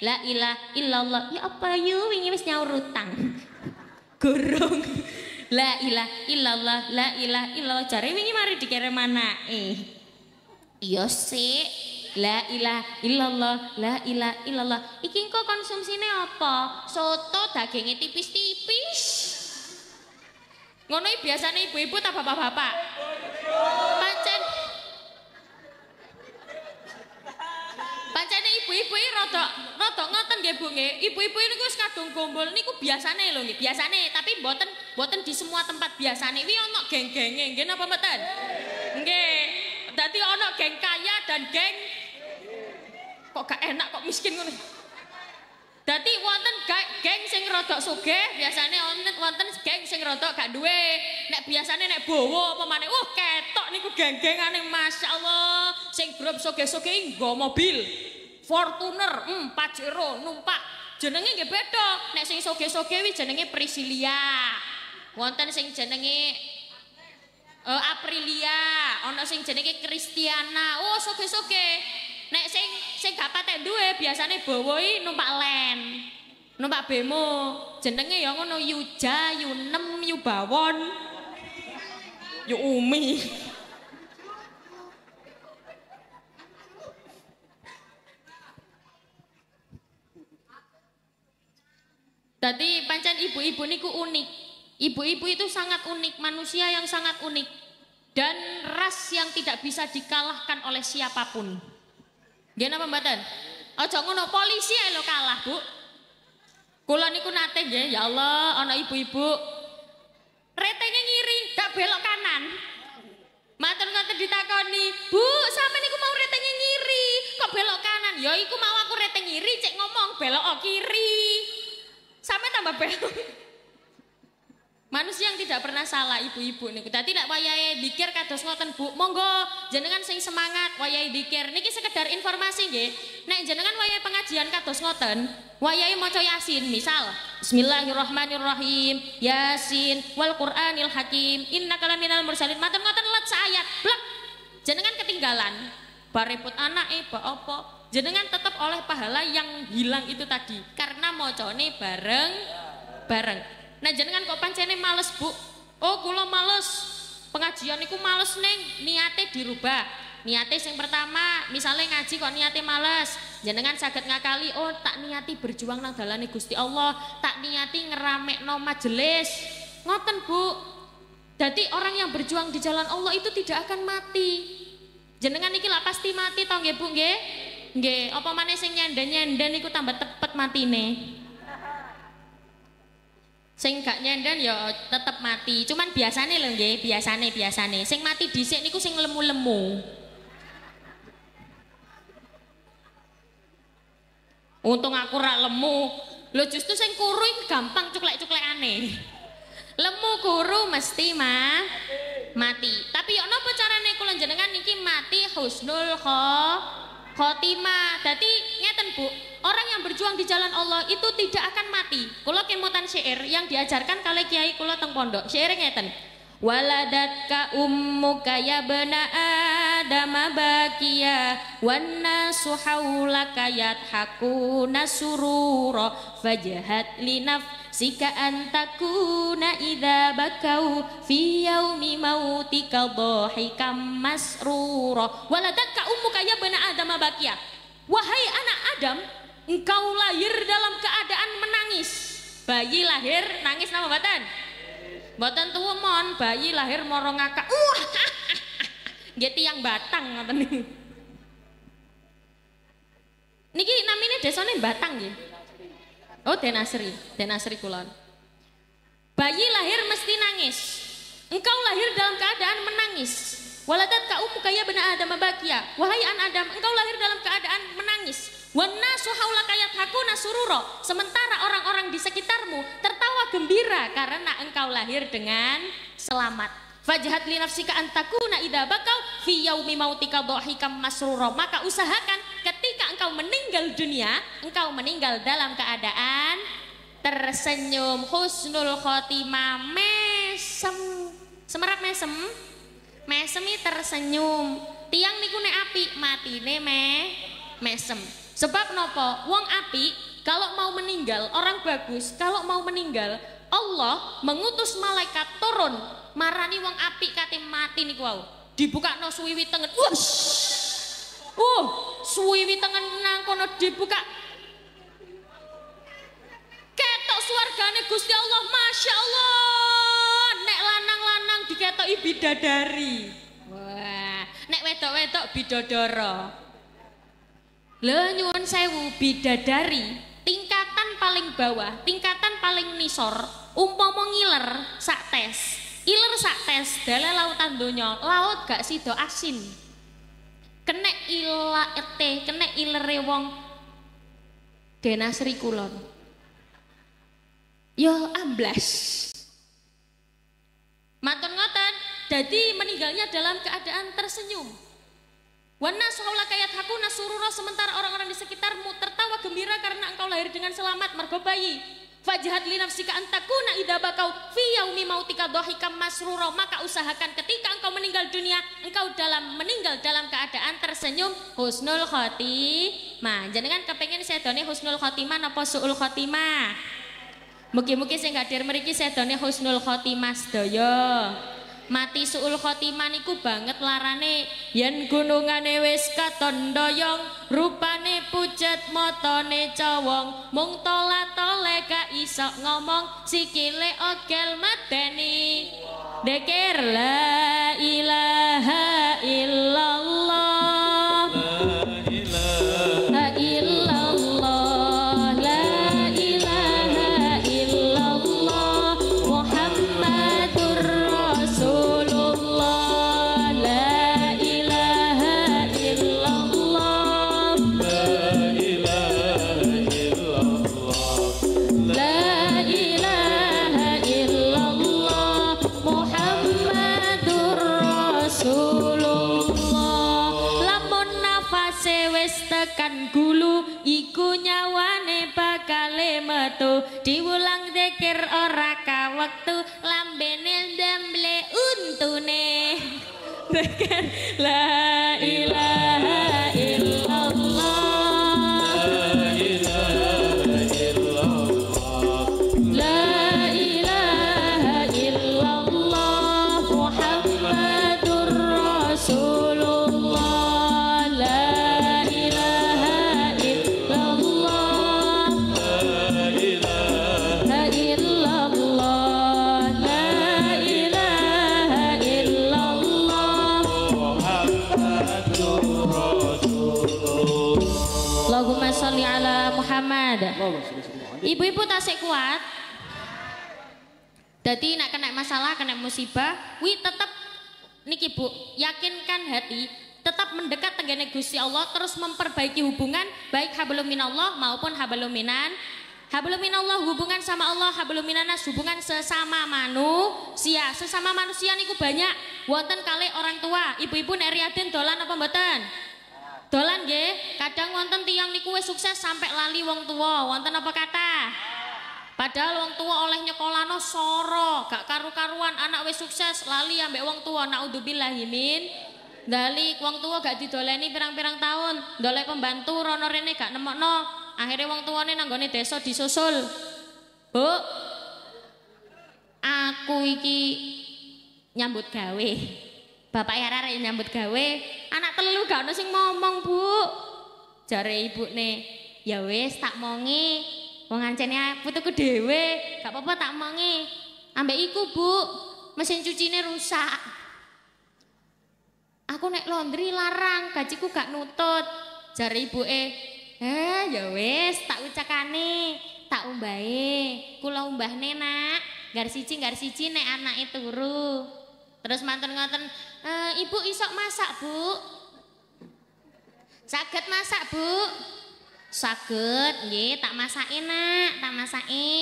La ilaha illallah Ya apa yu ini mis nyawur utang Gurung La ilaha illallah La ilaha illallah Cari ini mari dikirim mana eh Iya sih La ilaha illallah La ilaha illallah Iki kok konsumsinya apa? Soto dagingnya tipis-tipis Ngono biasanya ibu-ibu ta bapak-bapak? Pancen pancen ibu-ibu ini rotok, rotok ngoten nggih Bu ibu Ibu-ibu niku wis kadung gombol niku biasane loh, nggih, biasane tapi boten, boten di semua tempat biasane. ini ono geng gengnya geng apa mboten? geng, tadi ono geng kaya dan geng kok gak enak kok miskin ngono. Dadi wonten geng sing rodok sugih, biasane wonten wonten geng sing rodok gak duwe. Nek biasane nek bowo apa maneh, wah ketok niku geng masyaallah. Sing grup sugih-sugih nggo mobil Fortuner 40 hmm, numpak. Jenenge nggih beda. Nek sing sugih-sugih wi jenenge Priscilia. Wonten sing jenenge eh, Aprilia, ana sing jenenge Kristiana. Oh, sugih-sugih. Nek sing gak patek duwe biasane bawoi numpak len. Numpak bemo, jenenge ya ngono Yuja, Yunem, Yubawon. Yu Umi. Tadi pancen ibu-ibu niku unik. Ibu-ibu itu sangat unik, manusia yang sangat unik dan ras yang tidak bisa dikalahkan oleh siapapun. Nggih napa Oh Aja ngono, polisi ae lo kalah, Bu. Kula niku nate ya, ya Allah, anak ibu-ibu Retenya ngiri, gak belok kanan. Matur ngoten ditakoni, "Bu, sampe niku mau retenya ngiri, kok belok kanan?" "Ya iku mau aku reteng ngiri, cek ngomong belok kiri." Sampe tambah belok. Manusia yang tidak pernah salah ibu-ibu niku. Dadi nek wayahe dikir kados ngoten Bu, monggo jenengan sing semangat wayahe dikir. Niki sekedar informasi nggih. nah jenengan wayahe pengajian kados ngoten, wayahe maca Yasin misal. Bismillahirrahmanirrahim. Yasin wal Qur'anil Hakim. Innaka laminal mursalin. Matur ngoten let saayat. Blek. Jenengan ketinggalan. Bareput anake, ba opo Jenengan tetap oleh pahala yang hilang itu tadi karena mocone bareng bareng. Nah jenengan kok pancene males bu? Oh kulo males, pengajian iku males neng, niate dirubah. Niate yang pertama, misalnya ngaji kok niate males, jenengan sakit ngakali, oh tak niati berjuang nang dalane Gusti Allah, tak niati ngeramek no majelis. Ngoten bu, jadi orang yang berjuang di jalan Allah itu tidak akan mati. Jenengan iki lah pasti mati tau nggih Bu nggih? Nggih, apa mana sing nyenden-nyenden iku tambah tepet matine. Sing gak nyenden ya tetep mati. Cuman biasane lho nggih, biasane biasane. Sing mati dhisik niku sing lemu-lemu. Untung aku rak lemu. Lho justru sing kuru gampang cuklek aneh. Lemu kuru mesti mah mati. Tapi yo ya napa carane kula jenengan niki mati husnul khatimah? khotimah. Dadi ngeten Bu, orang yang berjuang di jalan Allah itu tidak akan mati. Kula kemutan syair yang diajarkan kali kiai kula teng pondok. Syair ngeten. ka ummu kaya bena adama bakia wan nasu haulaka yathakuna Fajahat linaf نفسك أن idha bakau Fi yaumi يوم موتك ضاحكا مسرورا ولدك أمك kaya بن آدم باكيا Wahai anak Adam, engkau lahir dalam keadaan menangis. Bayi lahir nangis nama batan. Batan tuh mon, bayi lahir moro ngakak. Uh, Nggih Batang ngoten niku. Niki ini desane Batang gitu. Oh Den Asri kulon. Bayi lahir mesti nangis. Engkau lahir dalam keadaan menangis. Waladat ka mukaya bena Adam bagia. Wahai an Adam, engkau lahir dalam keadaan menangis. Wana suhaula kayat hakuna sururo. Sementara orang-orang di sekitarmu tertawa gembira karena engkau lahir dengan selamat. Fajhat li nafsika antakuna idza bakau fi yaumi mautika dhahikam masruro. Maka usahakan ketika engkau meninggal dunia, engkau meninggal dalam keadaan tersenyum husnul khotimah mesem semerak mesem mesem ini tersenyum tiang niku nek api ne me mesem sebab nopo wong api kalau mau meninggal orang bagus kalau mau meninggal Allah mengutus malaikat turun marani wong api kate mati niku wau dibuka no suwiwi tengen wush Uh, suwiwi nang kono dibuka. Ketok suargane Gusti Allah, Masya Allah. Nek lanang-lanang diketok bidadari. Wah, nek wedok-wedok bidodoro. lenyuan nyuwun sewu bidadari tingkatan paling bawah, tingkatan paling nisor, umpama ngiler sak tes. Iler sak tes dalam lautan donya, laut gak sido asin kena ila ete kena ilere wong denasri kulon yo ambles. maton ngoten jadi meninggalnya dalam keadaan tersenyum Wana suhaulah kayat haku nasurura sementara orang-orang di sekitarmu tertawa gembira karena engkau lahir dengan selamat mergo bayi Fajhad li nafsika antakuna idza bakau fi yaumi mautika dhahikam masruro maka usahakan ketika engkau meninggal dunia engkau dalam meninggal dalam keadaan tersenyum husnul khotimah. Jenengan kepengen saya sedone husnul khotimah napa suul khotimah? Mugi-mugi sing hadir saya sedone husnul khotimah sedaya. mati suul khotiman iku banget larane yen gunungane wis katondoyong rupane pucet matane cawong mung tole gak iso ngomong sikile ogel madeni, deker la ilaha illallah Let la ilaha Ibu-ibu tasik kuat. Jadi nak kena masalah, kena musibah, wi tetap niki Bu, yakinkan hati tetap mendekat tenggene Gusti Allah terus memperbaiki hubungan baik hablum Allah maupun habluminan, minan Allah hubungan sama Allah hablum minanas hubungan sesama manusia sesama manusia niku banyak wonten kali orang tua ibu-ibu nek riyaden dolan apa mboten Dolan ge, kadang wonten tiang niku wis sukses sampai lali wong tua, wonten apa kata? Padahal wong tua oleh nyekolano soro, gak karu-karuan anak wis sukses lali ambek wong tua naudzubillah himin, Dali wong tua gak didoleni pirang-pirang tahun, dolek pembantu rono rene gak nemokno. Akhirnya wong nih nanggone deso disusul. Bu, aku iki nyambut gawe. Bapak ya rare nyambut gawe, anak lu gak ono sing ngomong, Bu. Jare nih ya wis tak mongi. Wong ancene putuku dewe, gak apa-apa tak mongi. Ambek iku, Bu. Mesin cuci cucine rusak. Aku naik laundry larang, gajiku gak nutut. Jare ibu "Eh, ya wis tak ucakane, tak umbahe. Kula umbahne, Nak. Gar siji, gar siji nek anake turu." Terus mantun ngoten, eh, "Ibu isok masak, Bu?" Sakit masak, Bu? sakit. ye, tak masake enak, tak masake.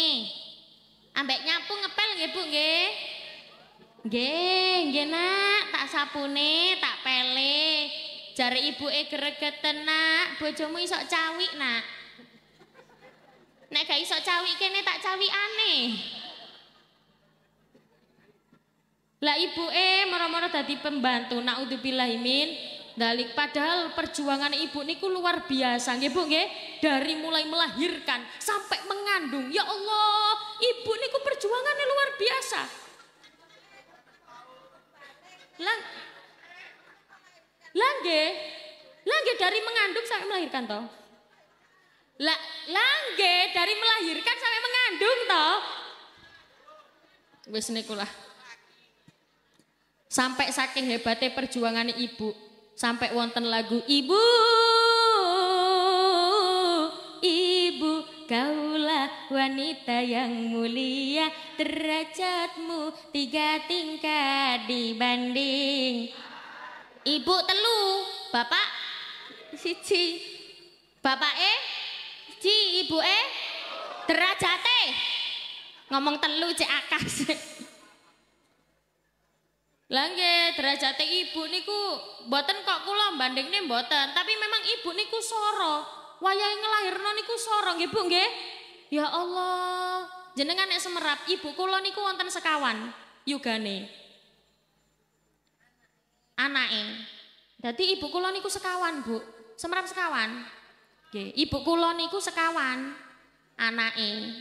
Ambek nyapu ngepel nggih, Bu, nggih. Nggih, nggih nak, tak nih, tak pele. ibu e gregeten bu bojomu iso cawik nak. Nek gak iso cawik kene tak aneh. Lah e, moro-moro tadi pembantu, naudzubillahi imin dalik padahal perjuangan ibu niku luar biasa nggih Bu nggih dari mulai melahirkan sampai mengandung ya Allah ibu niku perjuangannya luar biasa lang langge langge dari mengandung sampai melahirkan toh La, langge dari melahirkan sampai mengandung toh wis niku sampai saking hebatnya perjuangan ibu sampai wonten lagu ibu ibu kaulah wanita yang mulia derajatmu tiga tingkat dibanding ibu telu bapak siji bapak e siji ibu e derajate ngomong telu cek akas Lange, nggih, derajate ibu niku mboten kok kula bandingne mboten, tapi memang ibu niku soro. Wayahe ngelahirno niku soro nggih Bu nggih. Ya Allah, jenengan nek semerap ibu kula niku wonten sekawan yugane. Anake. Dadi ibu kula niku sekawan, Bu. Semerap sekawan. Nggih, ibu kula niku sekawan anake.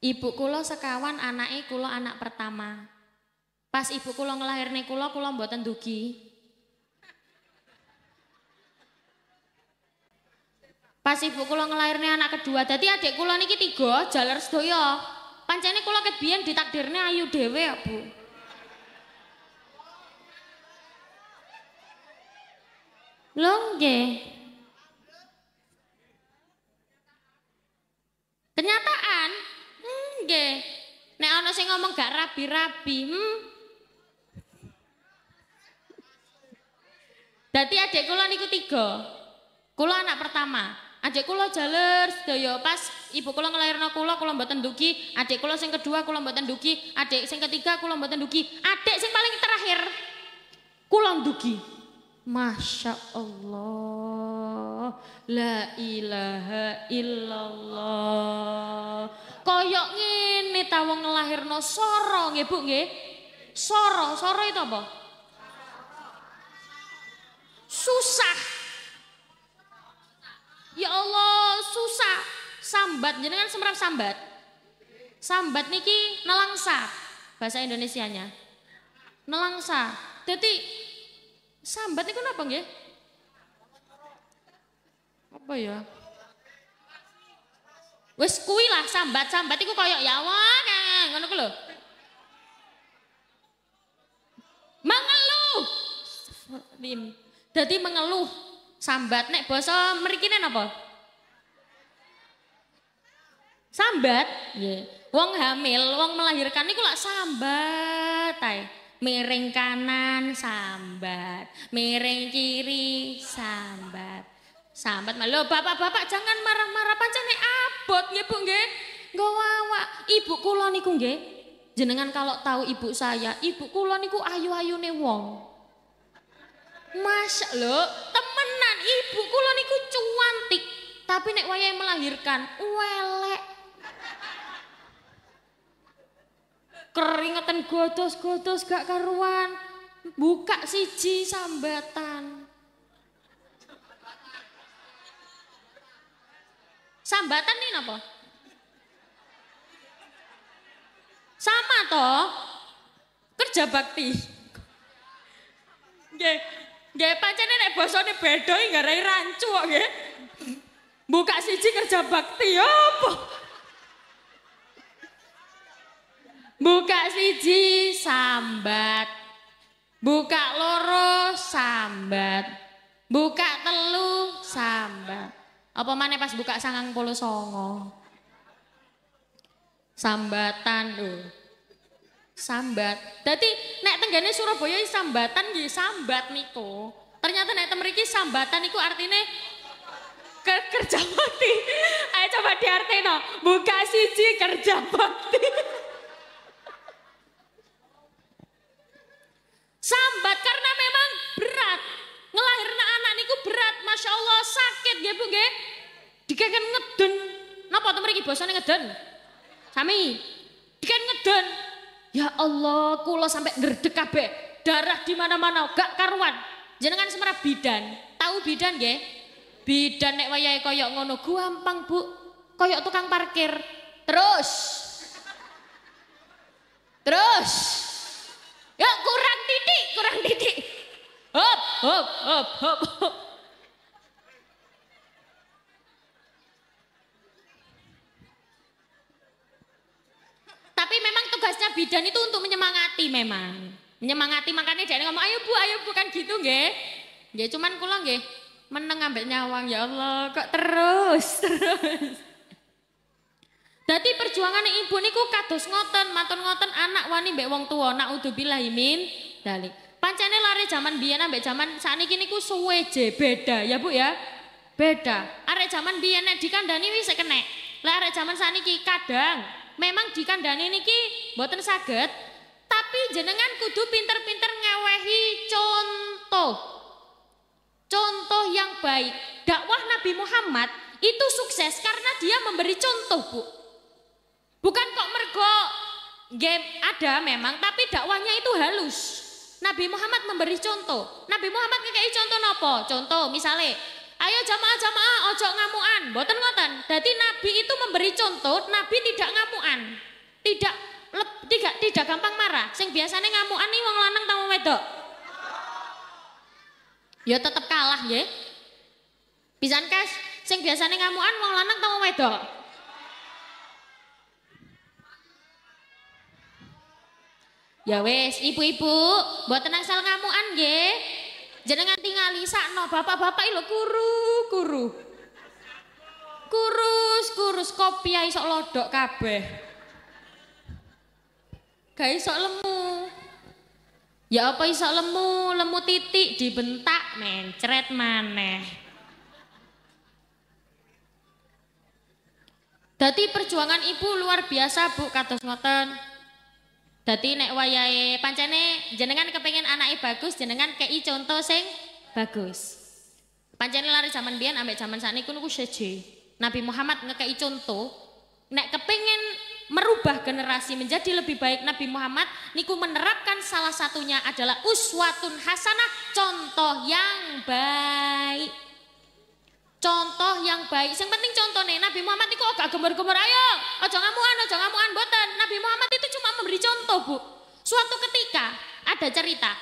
Ibu kula sekawan anake kula anak pertama. Pas ibu kula ngelahirne kula kula mboten dugi. Pas ibu kula ngelahirne anak kedua, dadi adik kula niki tiga jalar sedoyo. Pancene kula kebien di ditakdirne ayu dewe ya, Bu. Lho nggih. rapi-rapi. Hmm? Dati adik kula niku tiga. Kula anak pertama. Adik kula jaler sedaya pas ibu kula ngelahirna kula kula mboten dugi, adik kula sing kedua kula mboten dugi, adik sing ketiga kula mboten dugi, adik sing paling terakhir kula dugi. Masya Allah, la ilaha illallah. Koyok ngene ta wong ngelahirno soro nggih Bu nggih. Soro, soro itu apa? Susah. Ya Allah, susah. Sambat jenengan semerap sambat. Sambat niki nelangsa bahasa Indonesianya. Nelangsa. Jadi sambat niku napa nggih? Apa ya? Wes kuwi lah sambat-sambat iku koyok yawa kae nah, ngono ku lho. Mengeluh. Dadi mengeluh sambat nek basa mrikine napa? Sambat, nggih. Yeah. Wong hamil, wong melahirkan niku lak sambat Tai, Miring kanan sambat, miring kiri sambat. Sambat malu, bapak-bapak jangan marah-marah pancane abot nggih Bu nggih. Nggak wawak, ibu kula niku nggih. Jenengan kalau tahu ibu saya, ibu kula niku ayu-ayune wong. Masya lho, temenan ibu kula niku cuantik, tapi nek waya yang melahirkan welek. Keringetan gotos-gotos gak karuan. Buka siji sambatan. Sambatan nih apa? Sama toh. Kerja bakti. gak Nggih bosan nek basane bedo, nggak rai rancu oke? Buka siji kerja bakti ya apa? Buka siji sambat. Buka loro sambat. Buka telu sambat. Apa mana pas buka sangang puluh songo? Sambatan tuh. Sambat. Jadi nek tenggane Surabaya sambatan gih sambat niku. Ternyata nek temeriki sambatan niku artinya ke kerja bakti. Ayo coba No. buka siji kerja bakti. Sambat karena memang berat ngelahirin Masya Allah sakit ya bu gak? Dikeken ngeden. Napa tuh mereka bosan ngeden? Sami. Dikeken ngeden. Ya Allah, kulo sampai gerdek kabe. Darah di mana-mana, gak karuan. Jangan semerah bidan. Tahu bidan nggih? Bidan nek wayai koyok ngono gampang, Bu. Koyok tukang parkir. Terus. Terus. Ya kurang titik, kurang titik. Hop, hop, hop, hop, hop. Tapi memang tugasnya bidan itu untuk menyemangati memang. Menyemangati makanya jadi ngomong, "Ayo Bu, ayo Bu," kan gitu nggih. Nggih, cuman kula nggih meneng ambek nyawang ya Allah, kok terus terus. Jadi perjuangan ibu niku kados ngoten, matur ngoten anak wani mbek wong tua, udu bilah imin dalik. Pancene lari zaman biyen ambek zaman saat niku suwe je beda ya Bu ya. Beda. Arek zaman biyen nek dikandani wis kenek. Lah arek zaman ini kadang memang di kandang ki ki mboten sakit, tapi jenengan kudu pinter-pinter ngewehi contoh. Contoh yang baik. Dakwah Nabi Muhammad itu sukses karena dia memberi contoh, Bu. Bukan kok mergo game ada memang, tapi dakwahnya itu halus. Nabi Muhammad memberi contoh. Nabi Muhammad ngekei contoh nopo? Contoh misalnya Ayo jamaah-jamaah ojo ngamuan, boten ngoten. jadi nabi itu memberi contoh, nabi tidak ngamuan. Tidak lep, tidak tidak gampang marah. Sing biasanya ngamuan nih wong lanang tamu wedok. Ya tetap kalah ya. Pisan kas, sing biasanya ngamuan wong lanang tamu wedok. Ya wes, ibu-ibu, buat tenang sal ngamuan ya. Jenengan tingali sakno bapak-bapak lho kuru kuru. Kurus kurus kopi ae ya sok lodok kabeh. Gak isok lemu. Ya apa iso lemu, lemu titik dibentak mencret maneh. Dadi perjuangan ibu luar biasa Bu kados ngoten. Dadi nek wayahe pancene jenengan kepengin anake bagus, jenengan kei contoh sing bagus. Pancene lari zaman bian ambek zaman sakniki niku seje. Nabi Muhammad ngekei contoh nek kepengin merubah generasi menjadi lebih baik Nabi Muhammad niku menerapkan salah satunya adalah uswatun hasanah contoh yang baik Contoh yang baik, yang penting contohnya Nabi Muhammad itu agak gemer-gemer ayo, ojo ngamuan, ojo ngamuan boten. Nabi Muhammad itu cuma memberi contoh bu. Suatu ketika ada cerita,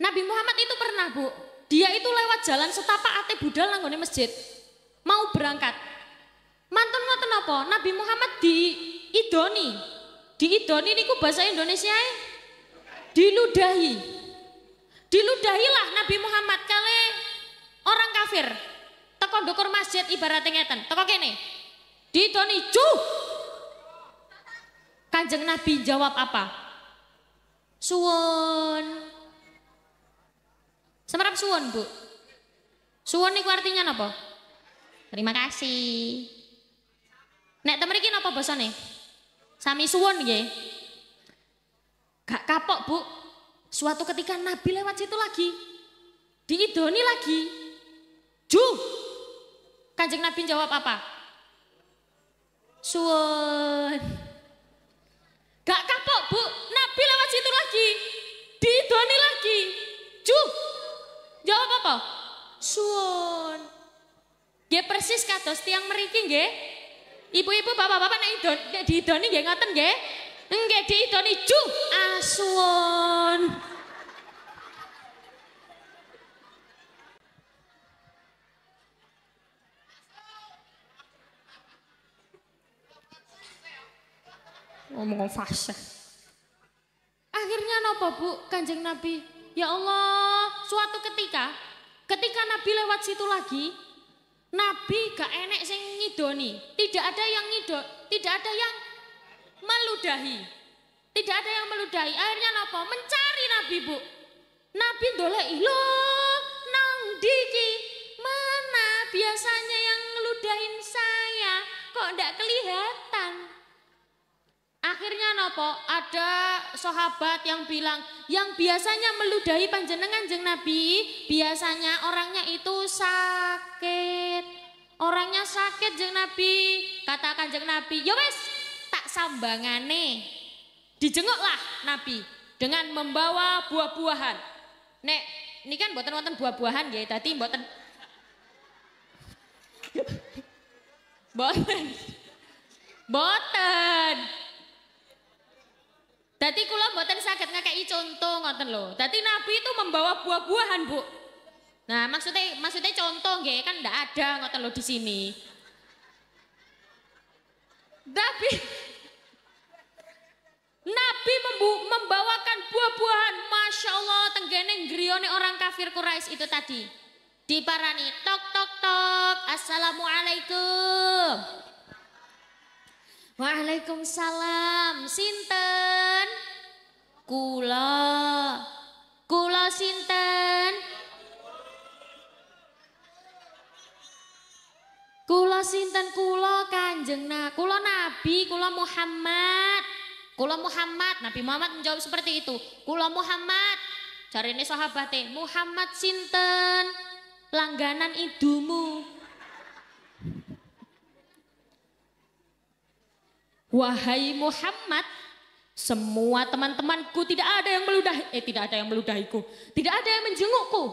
Nabi Muhammad itu pernah bu, dia itu lewat jalan setapak ate budal nanggone masjid, mau berangkat. Mantan, ngoten apa? Nabi Muhammad di idoni, di idoni niku bahasa Indonesia e? diludahi, diludahilah Nabi Muhammad kali orang kafir teko dukur masjid ibaratnya ngeten teko kene didoni cu kanjeng nabi jawab apa suwon semerap suwon bu suwon niku artinya apa terima kasih nek temen iki napa bosone sami suwon nggih gak kapok bu suatu ketika nabi lewat situ lagi diidoni lagi juh Kanjeng Nabi jawab apa? Suwun. Gak kapok bu, Nabi lewat situ lagi. Didoni lagi. Ju, Jawab apa? Suwun. Gak persis kados tiang meriking gak? Ibu-ibu, bapak-bapak nek idon, diidoni nggih ngoten nggih. Nggih diidoni Ju, Asuwun. Ah, Ngomong fase. Akhirnya nopo Bu Kanjeng Nabi? Ya Allah, suatu ketika ketika Nabi lewat situ lagi, Nabi gak enek sing ngidoni. Tidak ada yang ngido, tidak ada yang meludahi. Tidak ada yang meludahi. Akhirnya nopo? Mencari Nabi, Bu. Nabi ndolek ilo nang diki mana biasanya yang ngeludahin saya kok ndak kelihatan akhirnya nopo ada sahabat yang bilang yang biasanya meludahi panjenengan jeng Nabi biasanya orangnya itu sakit orangnya sakit jeng Nabi katakan jeng Nabi yo ya wes tak sambangane dijenguklah Nabi dengan membawa buah-buahan nek ini kan buatan buatan buah-buahan ya tadi buatan buatan Boten. Tadi Dadi kula mboten kayak ngekeki contoh ngoten lho. Tadi nabi itu membawa buah-buahan, Bu. Nah, maksudnya maksudnya contoh nggih kan ndak ada ngoten lho di sini. Nabi Nabi membu, membawakan buah-buahan, masya Allah, tenggeneng grione orang kafir Quraisy itu tadi. Diparani tok tok tok, assalamualaikum. Waalaikumsalam. Sinten? Kula. Kula sinten? Kula sinten kula Kanjeng nah, kula Nabi, kula Muhammad. Kula Muhammad, Nabi Muhammad menjawab seperti itu. Kula Muhammad. cari ini sahabatnya. Muhammad sinten? Langganan idumu. Wahai Muhammad, semua teman-temanku tidak ada yang meludahi, eh tidak ada yang meludahiku, tidak ada yang menjengukku.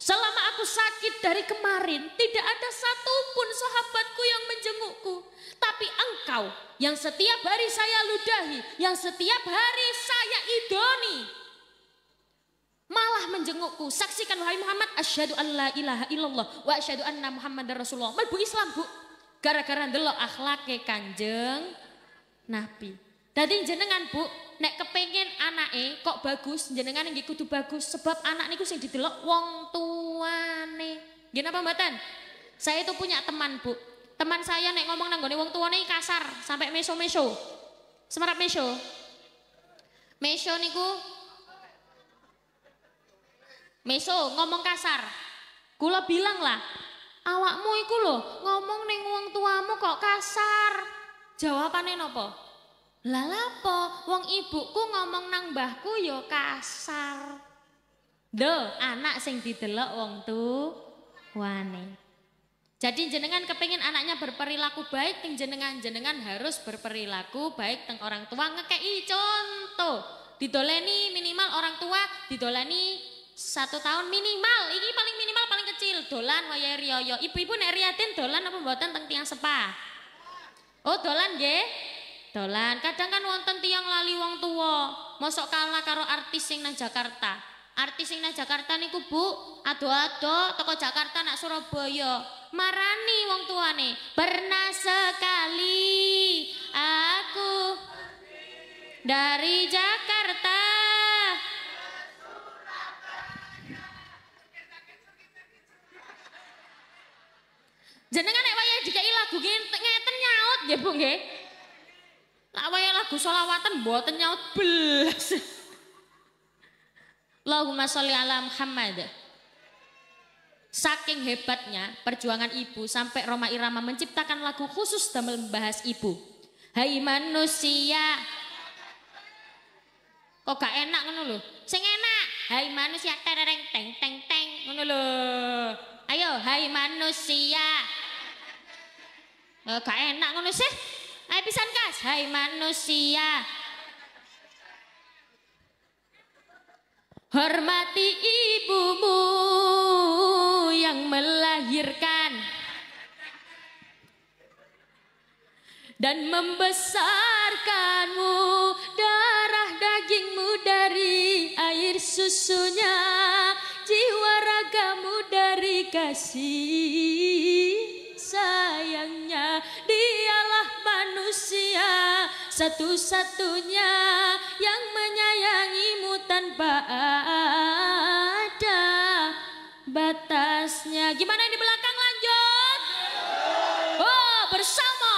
Selama aku sakit dari kemarin, tidak ada satupun sahabatku yang menjengukku. Tapi engkau yang setiap hari saya ludahi, yang setiap hari saya idoni, malah menjengukku. Saksikan wahai Muhammad, asyhadu an la ilaha illallah wa asyhadu anna Muhammadar Rasulullah. Melbu Islam, Bu. Gara-gara delok akhlake Kanjeng nabi. Dadi jenengan Bu, nek kepengin anake kok bagus, jenengan yang kudu bagus sebab anak niku sing didelok wong tuane. Nggih napa mboten? Saya itu punya teman, Bu. Teman saya nek ngomong nang wong tuane kasar, sampai meso-meso. semarap meso. Meso niku Meso ngomong kasar. Kula bilang lah, awakmu iku lho ngomong ning wong tuamu kok kasar. Jawabane nopo? Lah lapo wong ibuku ngomong nang mbahku yo ya kasar. Do, anak sing didelok wong tu wane. Jadi jenengan kepingin anaknya berperilaku baik, ting jenengan jenengan harus berperilaku baik teng orang tua ngekei contoh. Didoleni minimal orang tua didoleni satu tahun minimal, ini paling minimal paling kecil dolan wayahe riyoyo. Ibu-ibu neriatin dolan apa buatan teng tiang sepah? Oh dolan nggih? Dolan. Kadang kan wonten tiang lali wong tua, mosok kalah karo artis sing nang Jakarta. Artis sing nang Jakarta niku Bu, ado-ado toko Jakarta nak Surabaya. Marani wong nih, pernah sekali aku dari Jakarta Jenengan nek wayahe dikeki lagu ngeten nyaut nggih Bu nggih. Lak wayahe lagu selawatan mboten nyaut belas. Allahumma sholli ala Muhammad. Saking hebatnya perjuangan ibu sampai Roma Irama menciptakan lagu khusus dan membahas ibu. Hai manusia. Kok gak enak ngono lho? Sing enak. Hai manusia tereng teng teng teng ngono lho. Ayo, hai manusia. Eh, gak enak ngono sih. Ayo pisan kas, hai manusia. Hormati ibumu yang melahirkan dan membesarkanmu darah dagingmu dari air susunya jiwa ragamu dari kasih sayangnya dialah manusia satu-satunya yang menyayangimu tanpa ada batasnya gimana di belakang lanjut oh bersama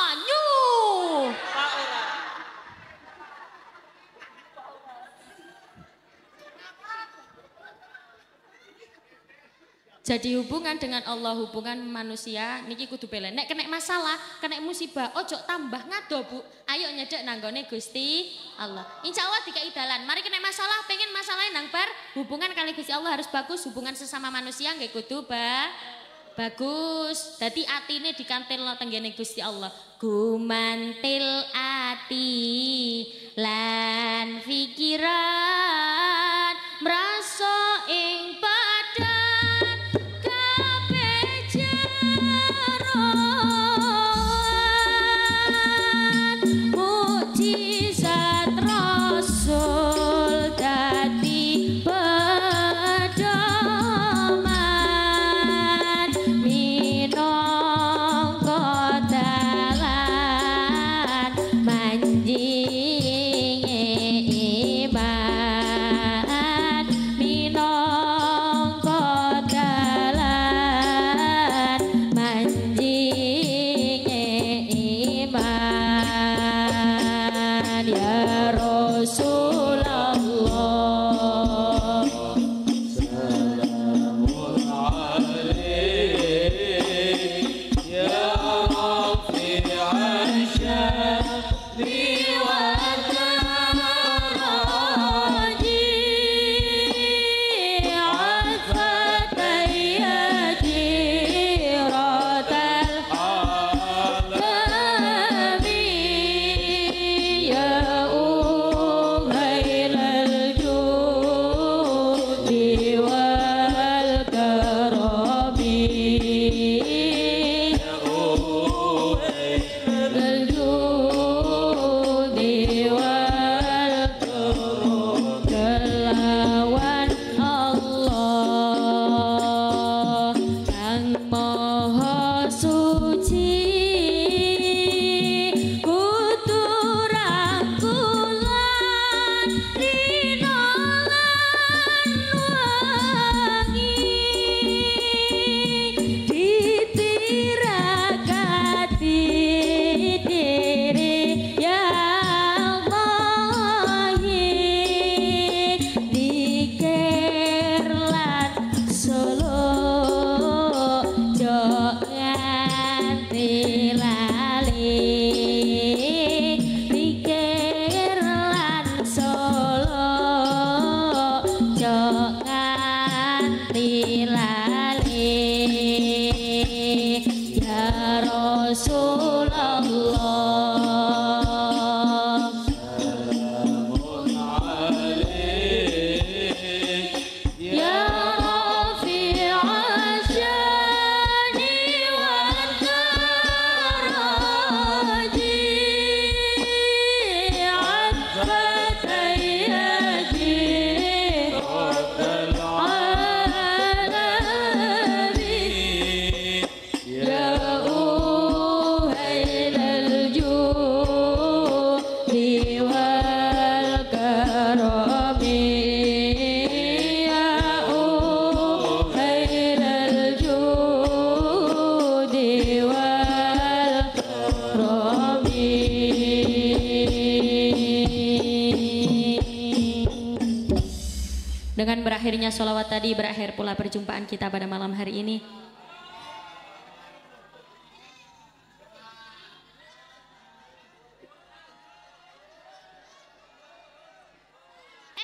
Jadi hubungan dengan Allah, hubungan manusia niki kudu bela. Nek kena masalah, kena musibah, ojo tambah ngado, Bu. Ayo nyedek nanggone Gusti Allah. Insya Allah dikai idalan Mari kena masalah, pengen masalah nang bar, hubungan kali Gusti Allah harus bagus, hubungan sesama manusia nggak kudu ba. Bagus. di atine lo tenggene Gusti Allah. Gumantil ati lan pikiran merasa ing solawat tadi berakhir pula perjumpaan kita pada malam hari ini.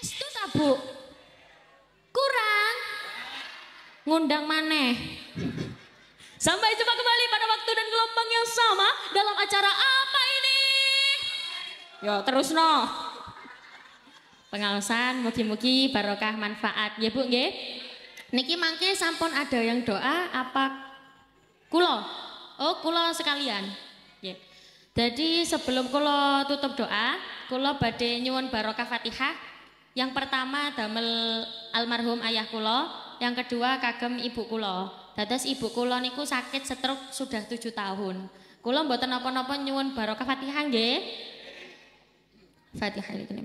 Es tuh tabu. Kurang. Ngundang maneh. Sampai jumpa kembali pada waktu dan gelombang yang sama dalam acara apa ini? Yo terus no pengalasan mugi-mugi barokah manfaat ya Bu nge? niki mangke sampun ada yang doa apa kulo oh kulo sekalian ya. jadi sebelum kulo tutup doa kulo badai nyuwun barokah Fatihah yang pertama damel almarhum ayah kulo yang kedua kagem ibu kulo dadas ibu kulo niku sakit stroke sudah tujuh tahun Kulo mboten nopo-nopo nyuwun barokah Fatihah nge? Fatihah ini nih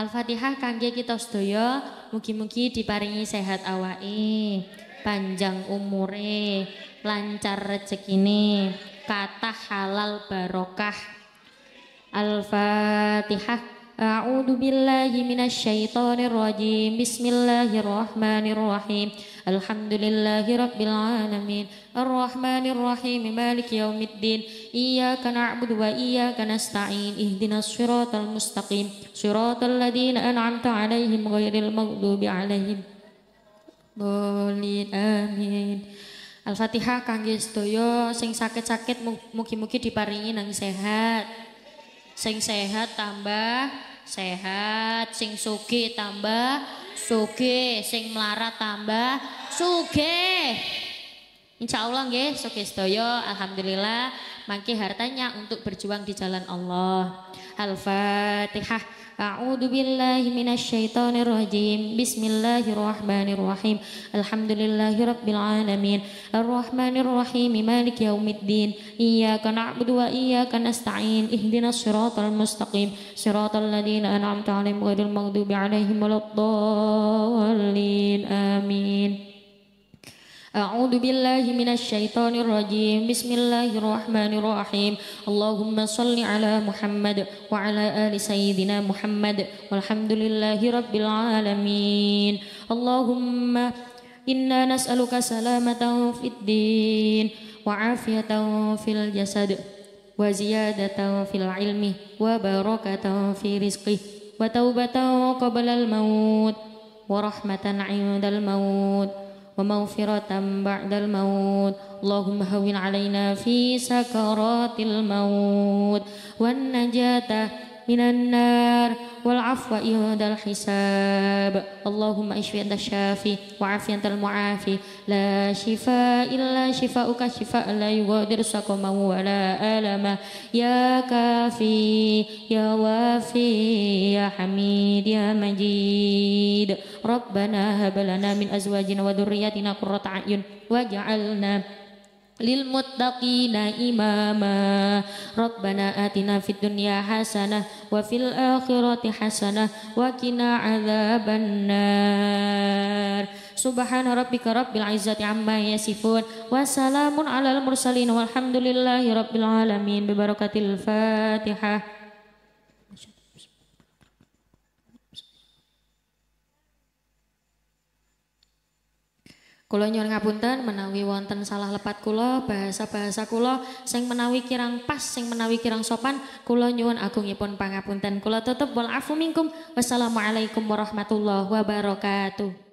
Al-Fatihah kangge kita sedaya mugi-mugi diparingi sehat awake, panjang umure, lancar rezekine, kathah halal barokah. Al-Fatihah. A'udzu billahi minasyaitonir rajim. Bismillahirrahmanirrahim. Alhamdulillahirabbil alamin. الرحمن الرحيم مالك يوم الدين إياك نعبد وإياك نستعين اهدنا الصراط المستقيم صراط الذين أنعمت عليهم غير المغضوب عليهم ضالين آمين Al-Fatihah kangge sedaya sing sakit-sakit mugi-mugi diparingi nang sehat. Sing sehat tambah sehat, sing sugih tambah sugih, sing melarat tambah sugih. Insya Allah ya, sugih sedaya alhamdulillah maki hartanya untuk berjuang di jalan Allah. Al-Fatihah. A'udzu billahi minasyaitonir rajim. Bismillahirrahmanirrahim. Alhamdulillahirabbil alamin. Arrahmanir rahim. Maliki yaumiddin. Iyyaka na'budu wa iyyaka nasta'in. Ihdinas siratal mustaqim. Siratal ladzina an'amta 'alaihim ghairil maghdubi 'alaihim waladdallin. Amin. أعوذ بالله من الشيطان الرجيم بسم الله الرحمن الرحيم اللهم صل على محمد وعلى آل سيدنا محمد والحمد لله رب العالمين اللهم إنا نسألك سلامة في الدين وعافية في الجسد وزيادة في العلم وبركة في رزقه وتوبة قبل الموت ورحمة عند الموت ومغفرة بعد الموت اللهم هون علينا في سكرات الموت والنجاة minan nar wal afwa indal hisab Allahumma ishfi anta syafi wa afi antal muafi la shifa illa shifauka shifa la yughadiru saqama wa alama ya kafi ya wafi ya hamid ya majid Rabbana hab lana min azwajina wa dhurriyyatina qurrata a'yun waj'alna lil muttaqina imama rabbana atina fid dunya hasanah wa fil akhirati hasanah wa qina adzabannar سبحان ربك رب العزة عما wa salamun alal mursalin. والحمد لله Kula nyuwun ngapunten menawi wonten salah lepat kulo bahasa-bahasa kulo, sing menawi kirang pas, sing menawi kirang sopan, kulo nyuwun agungipun pangapunten. kulo tutup wal afu Wassalamualaikum warahmatullahi wabarakatuh.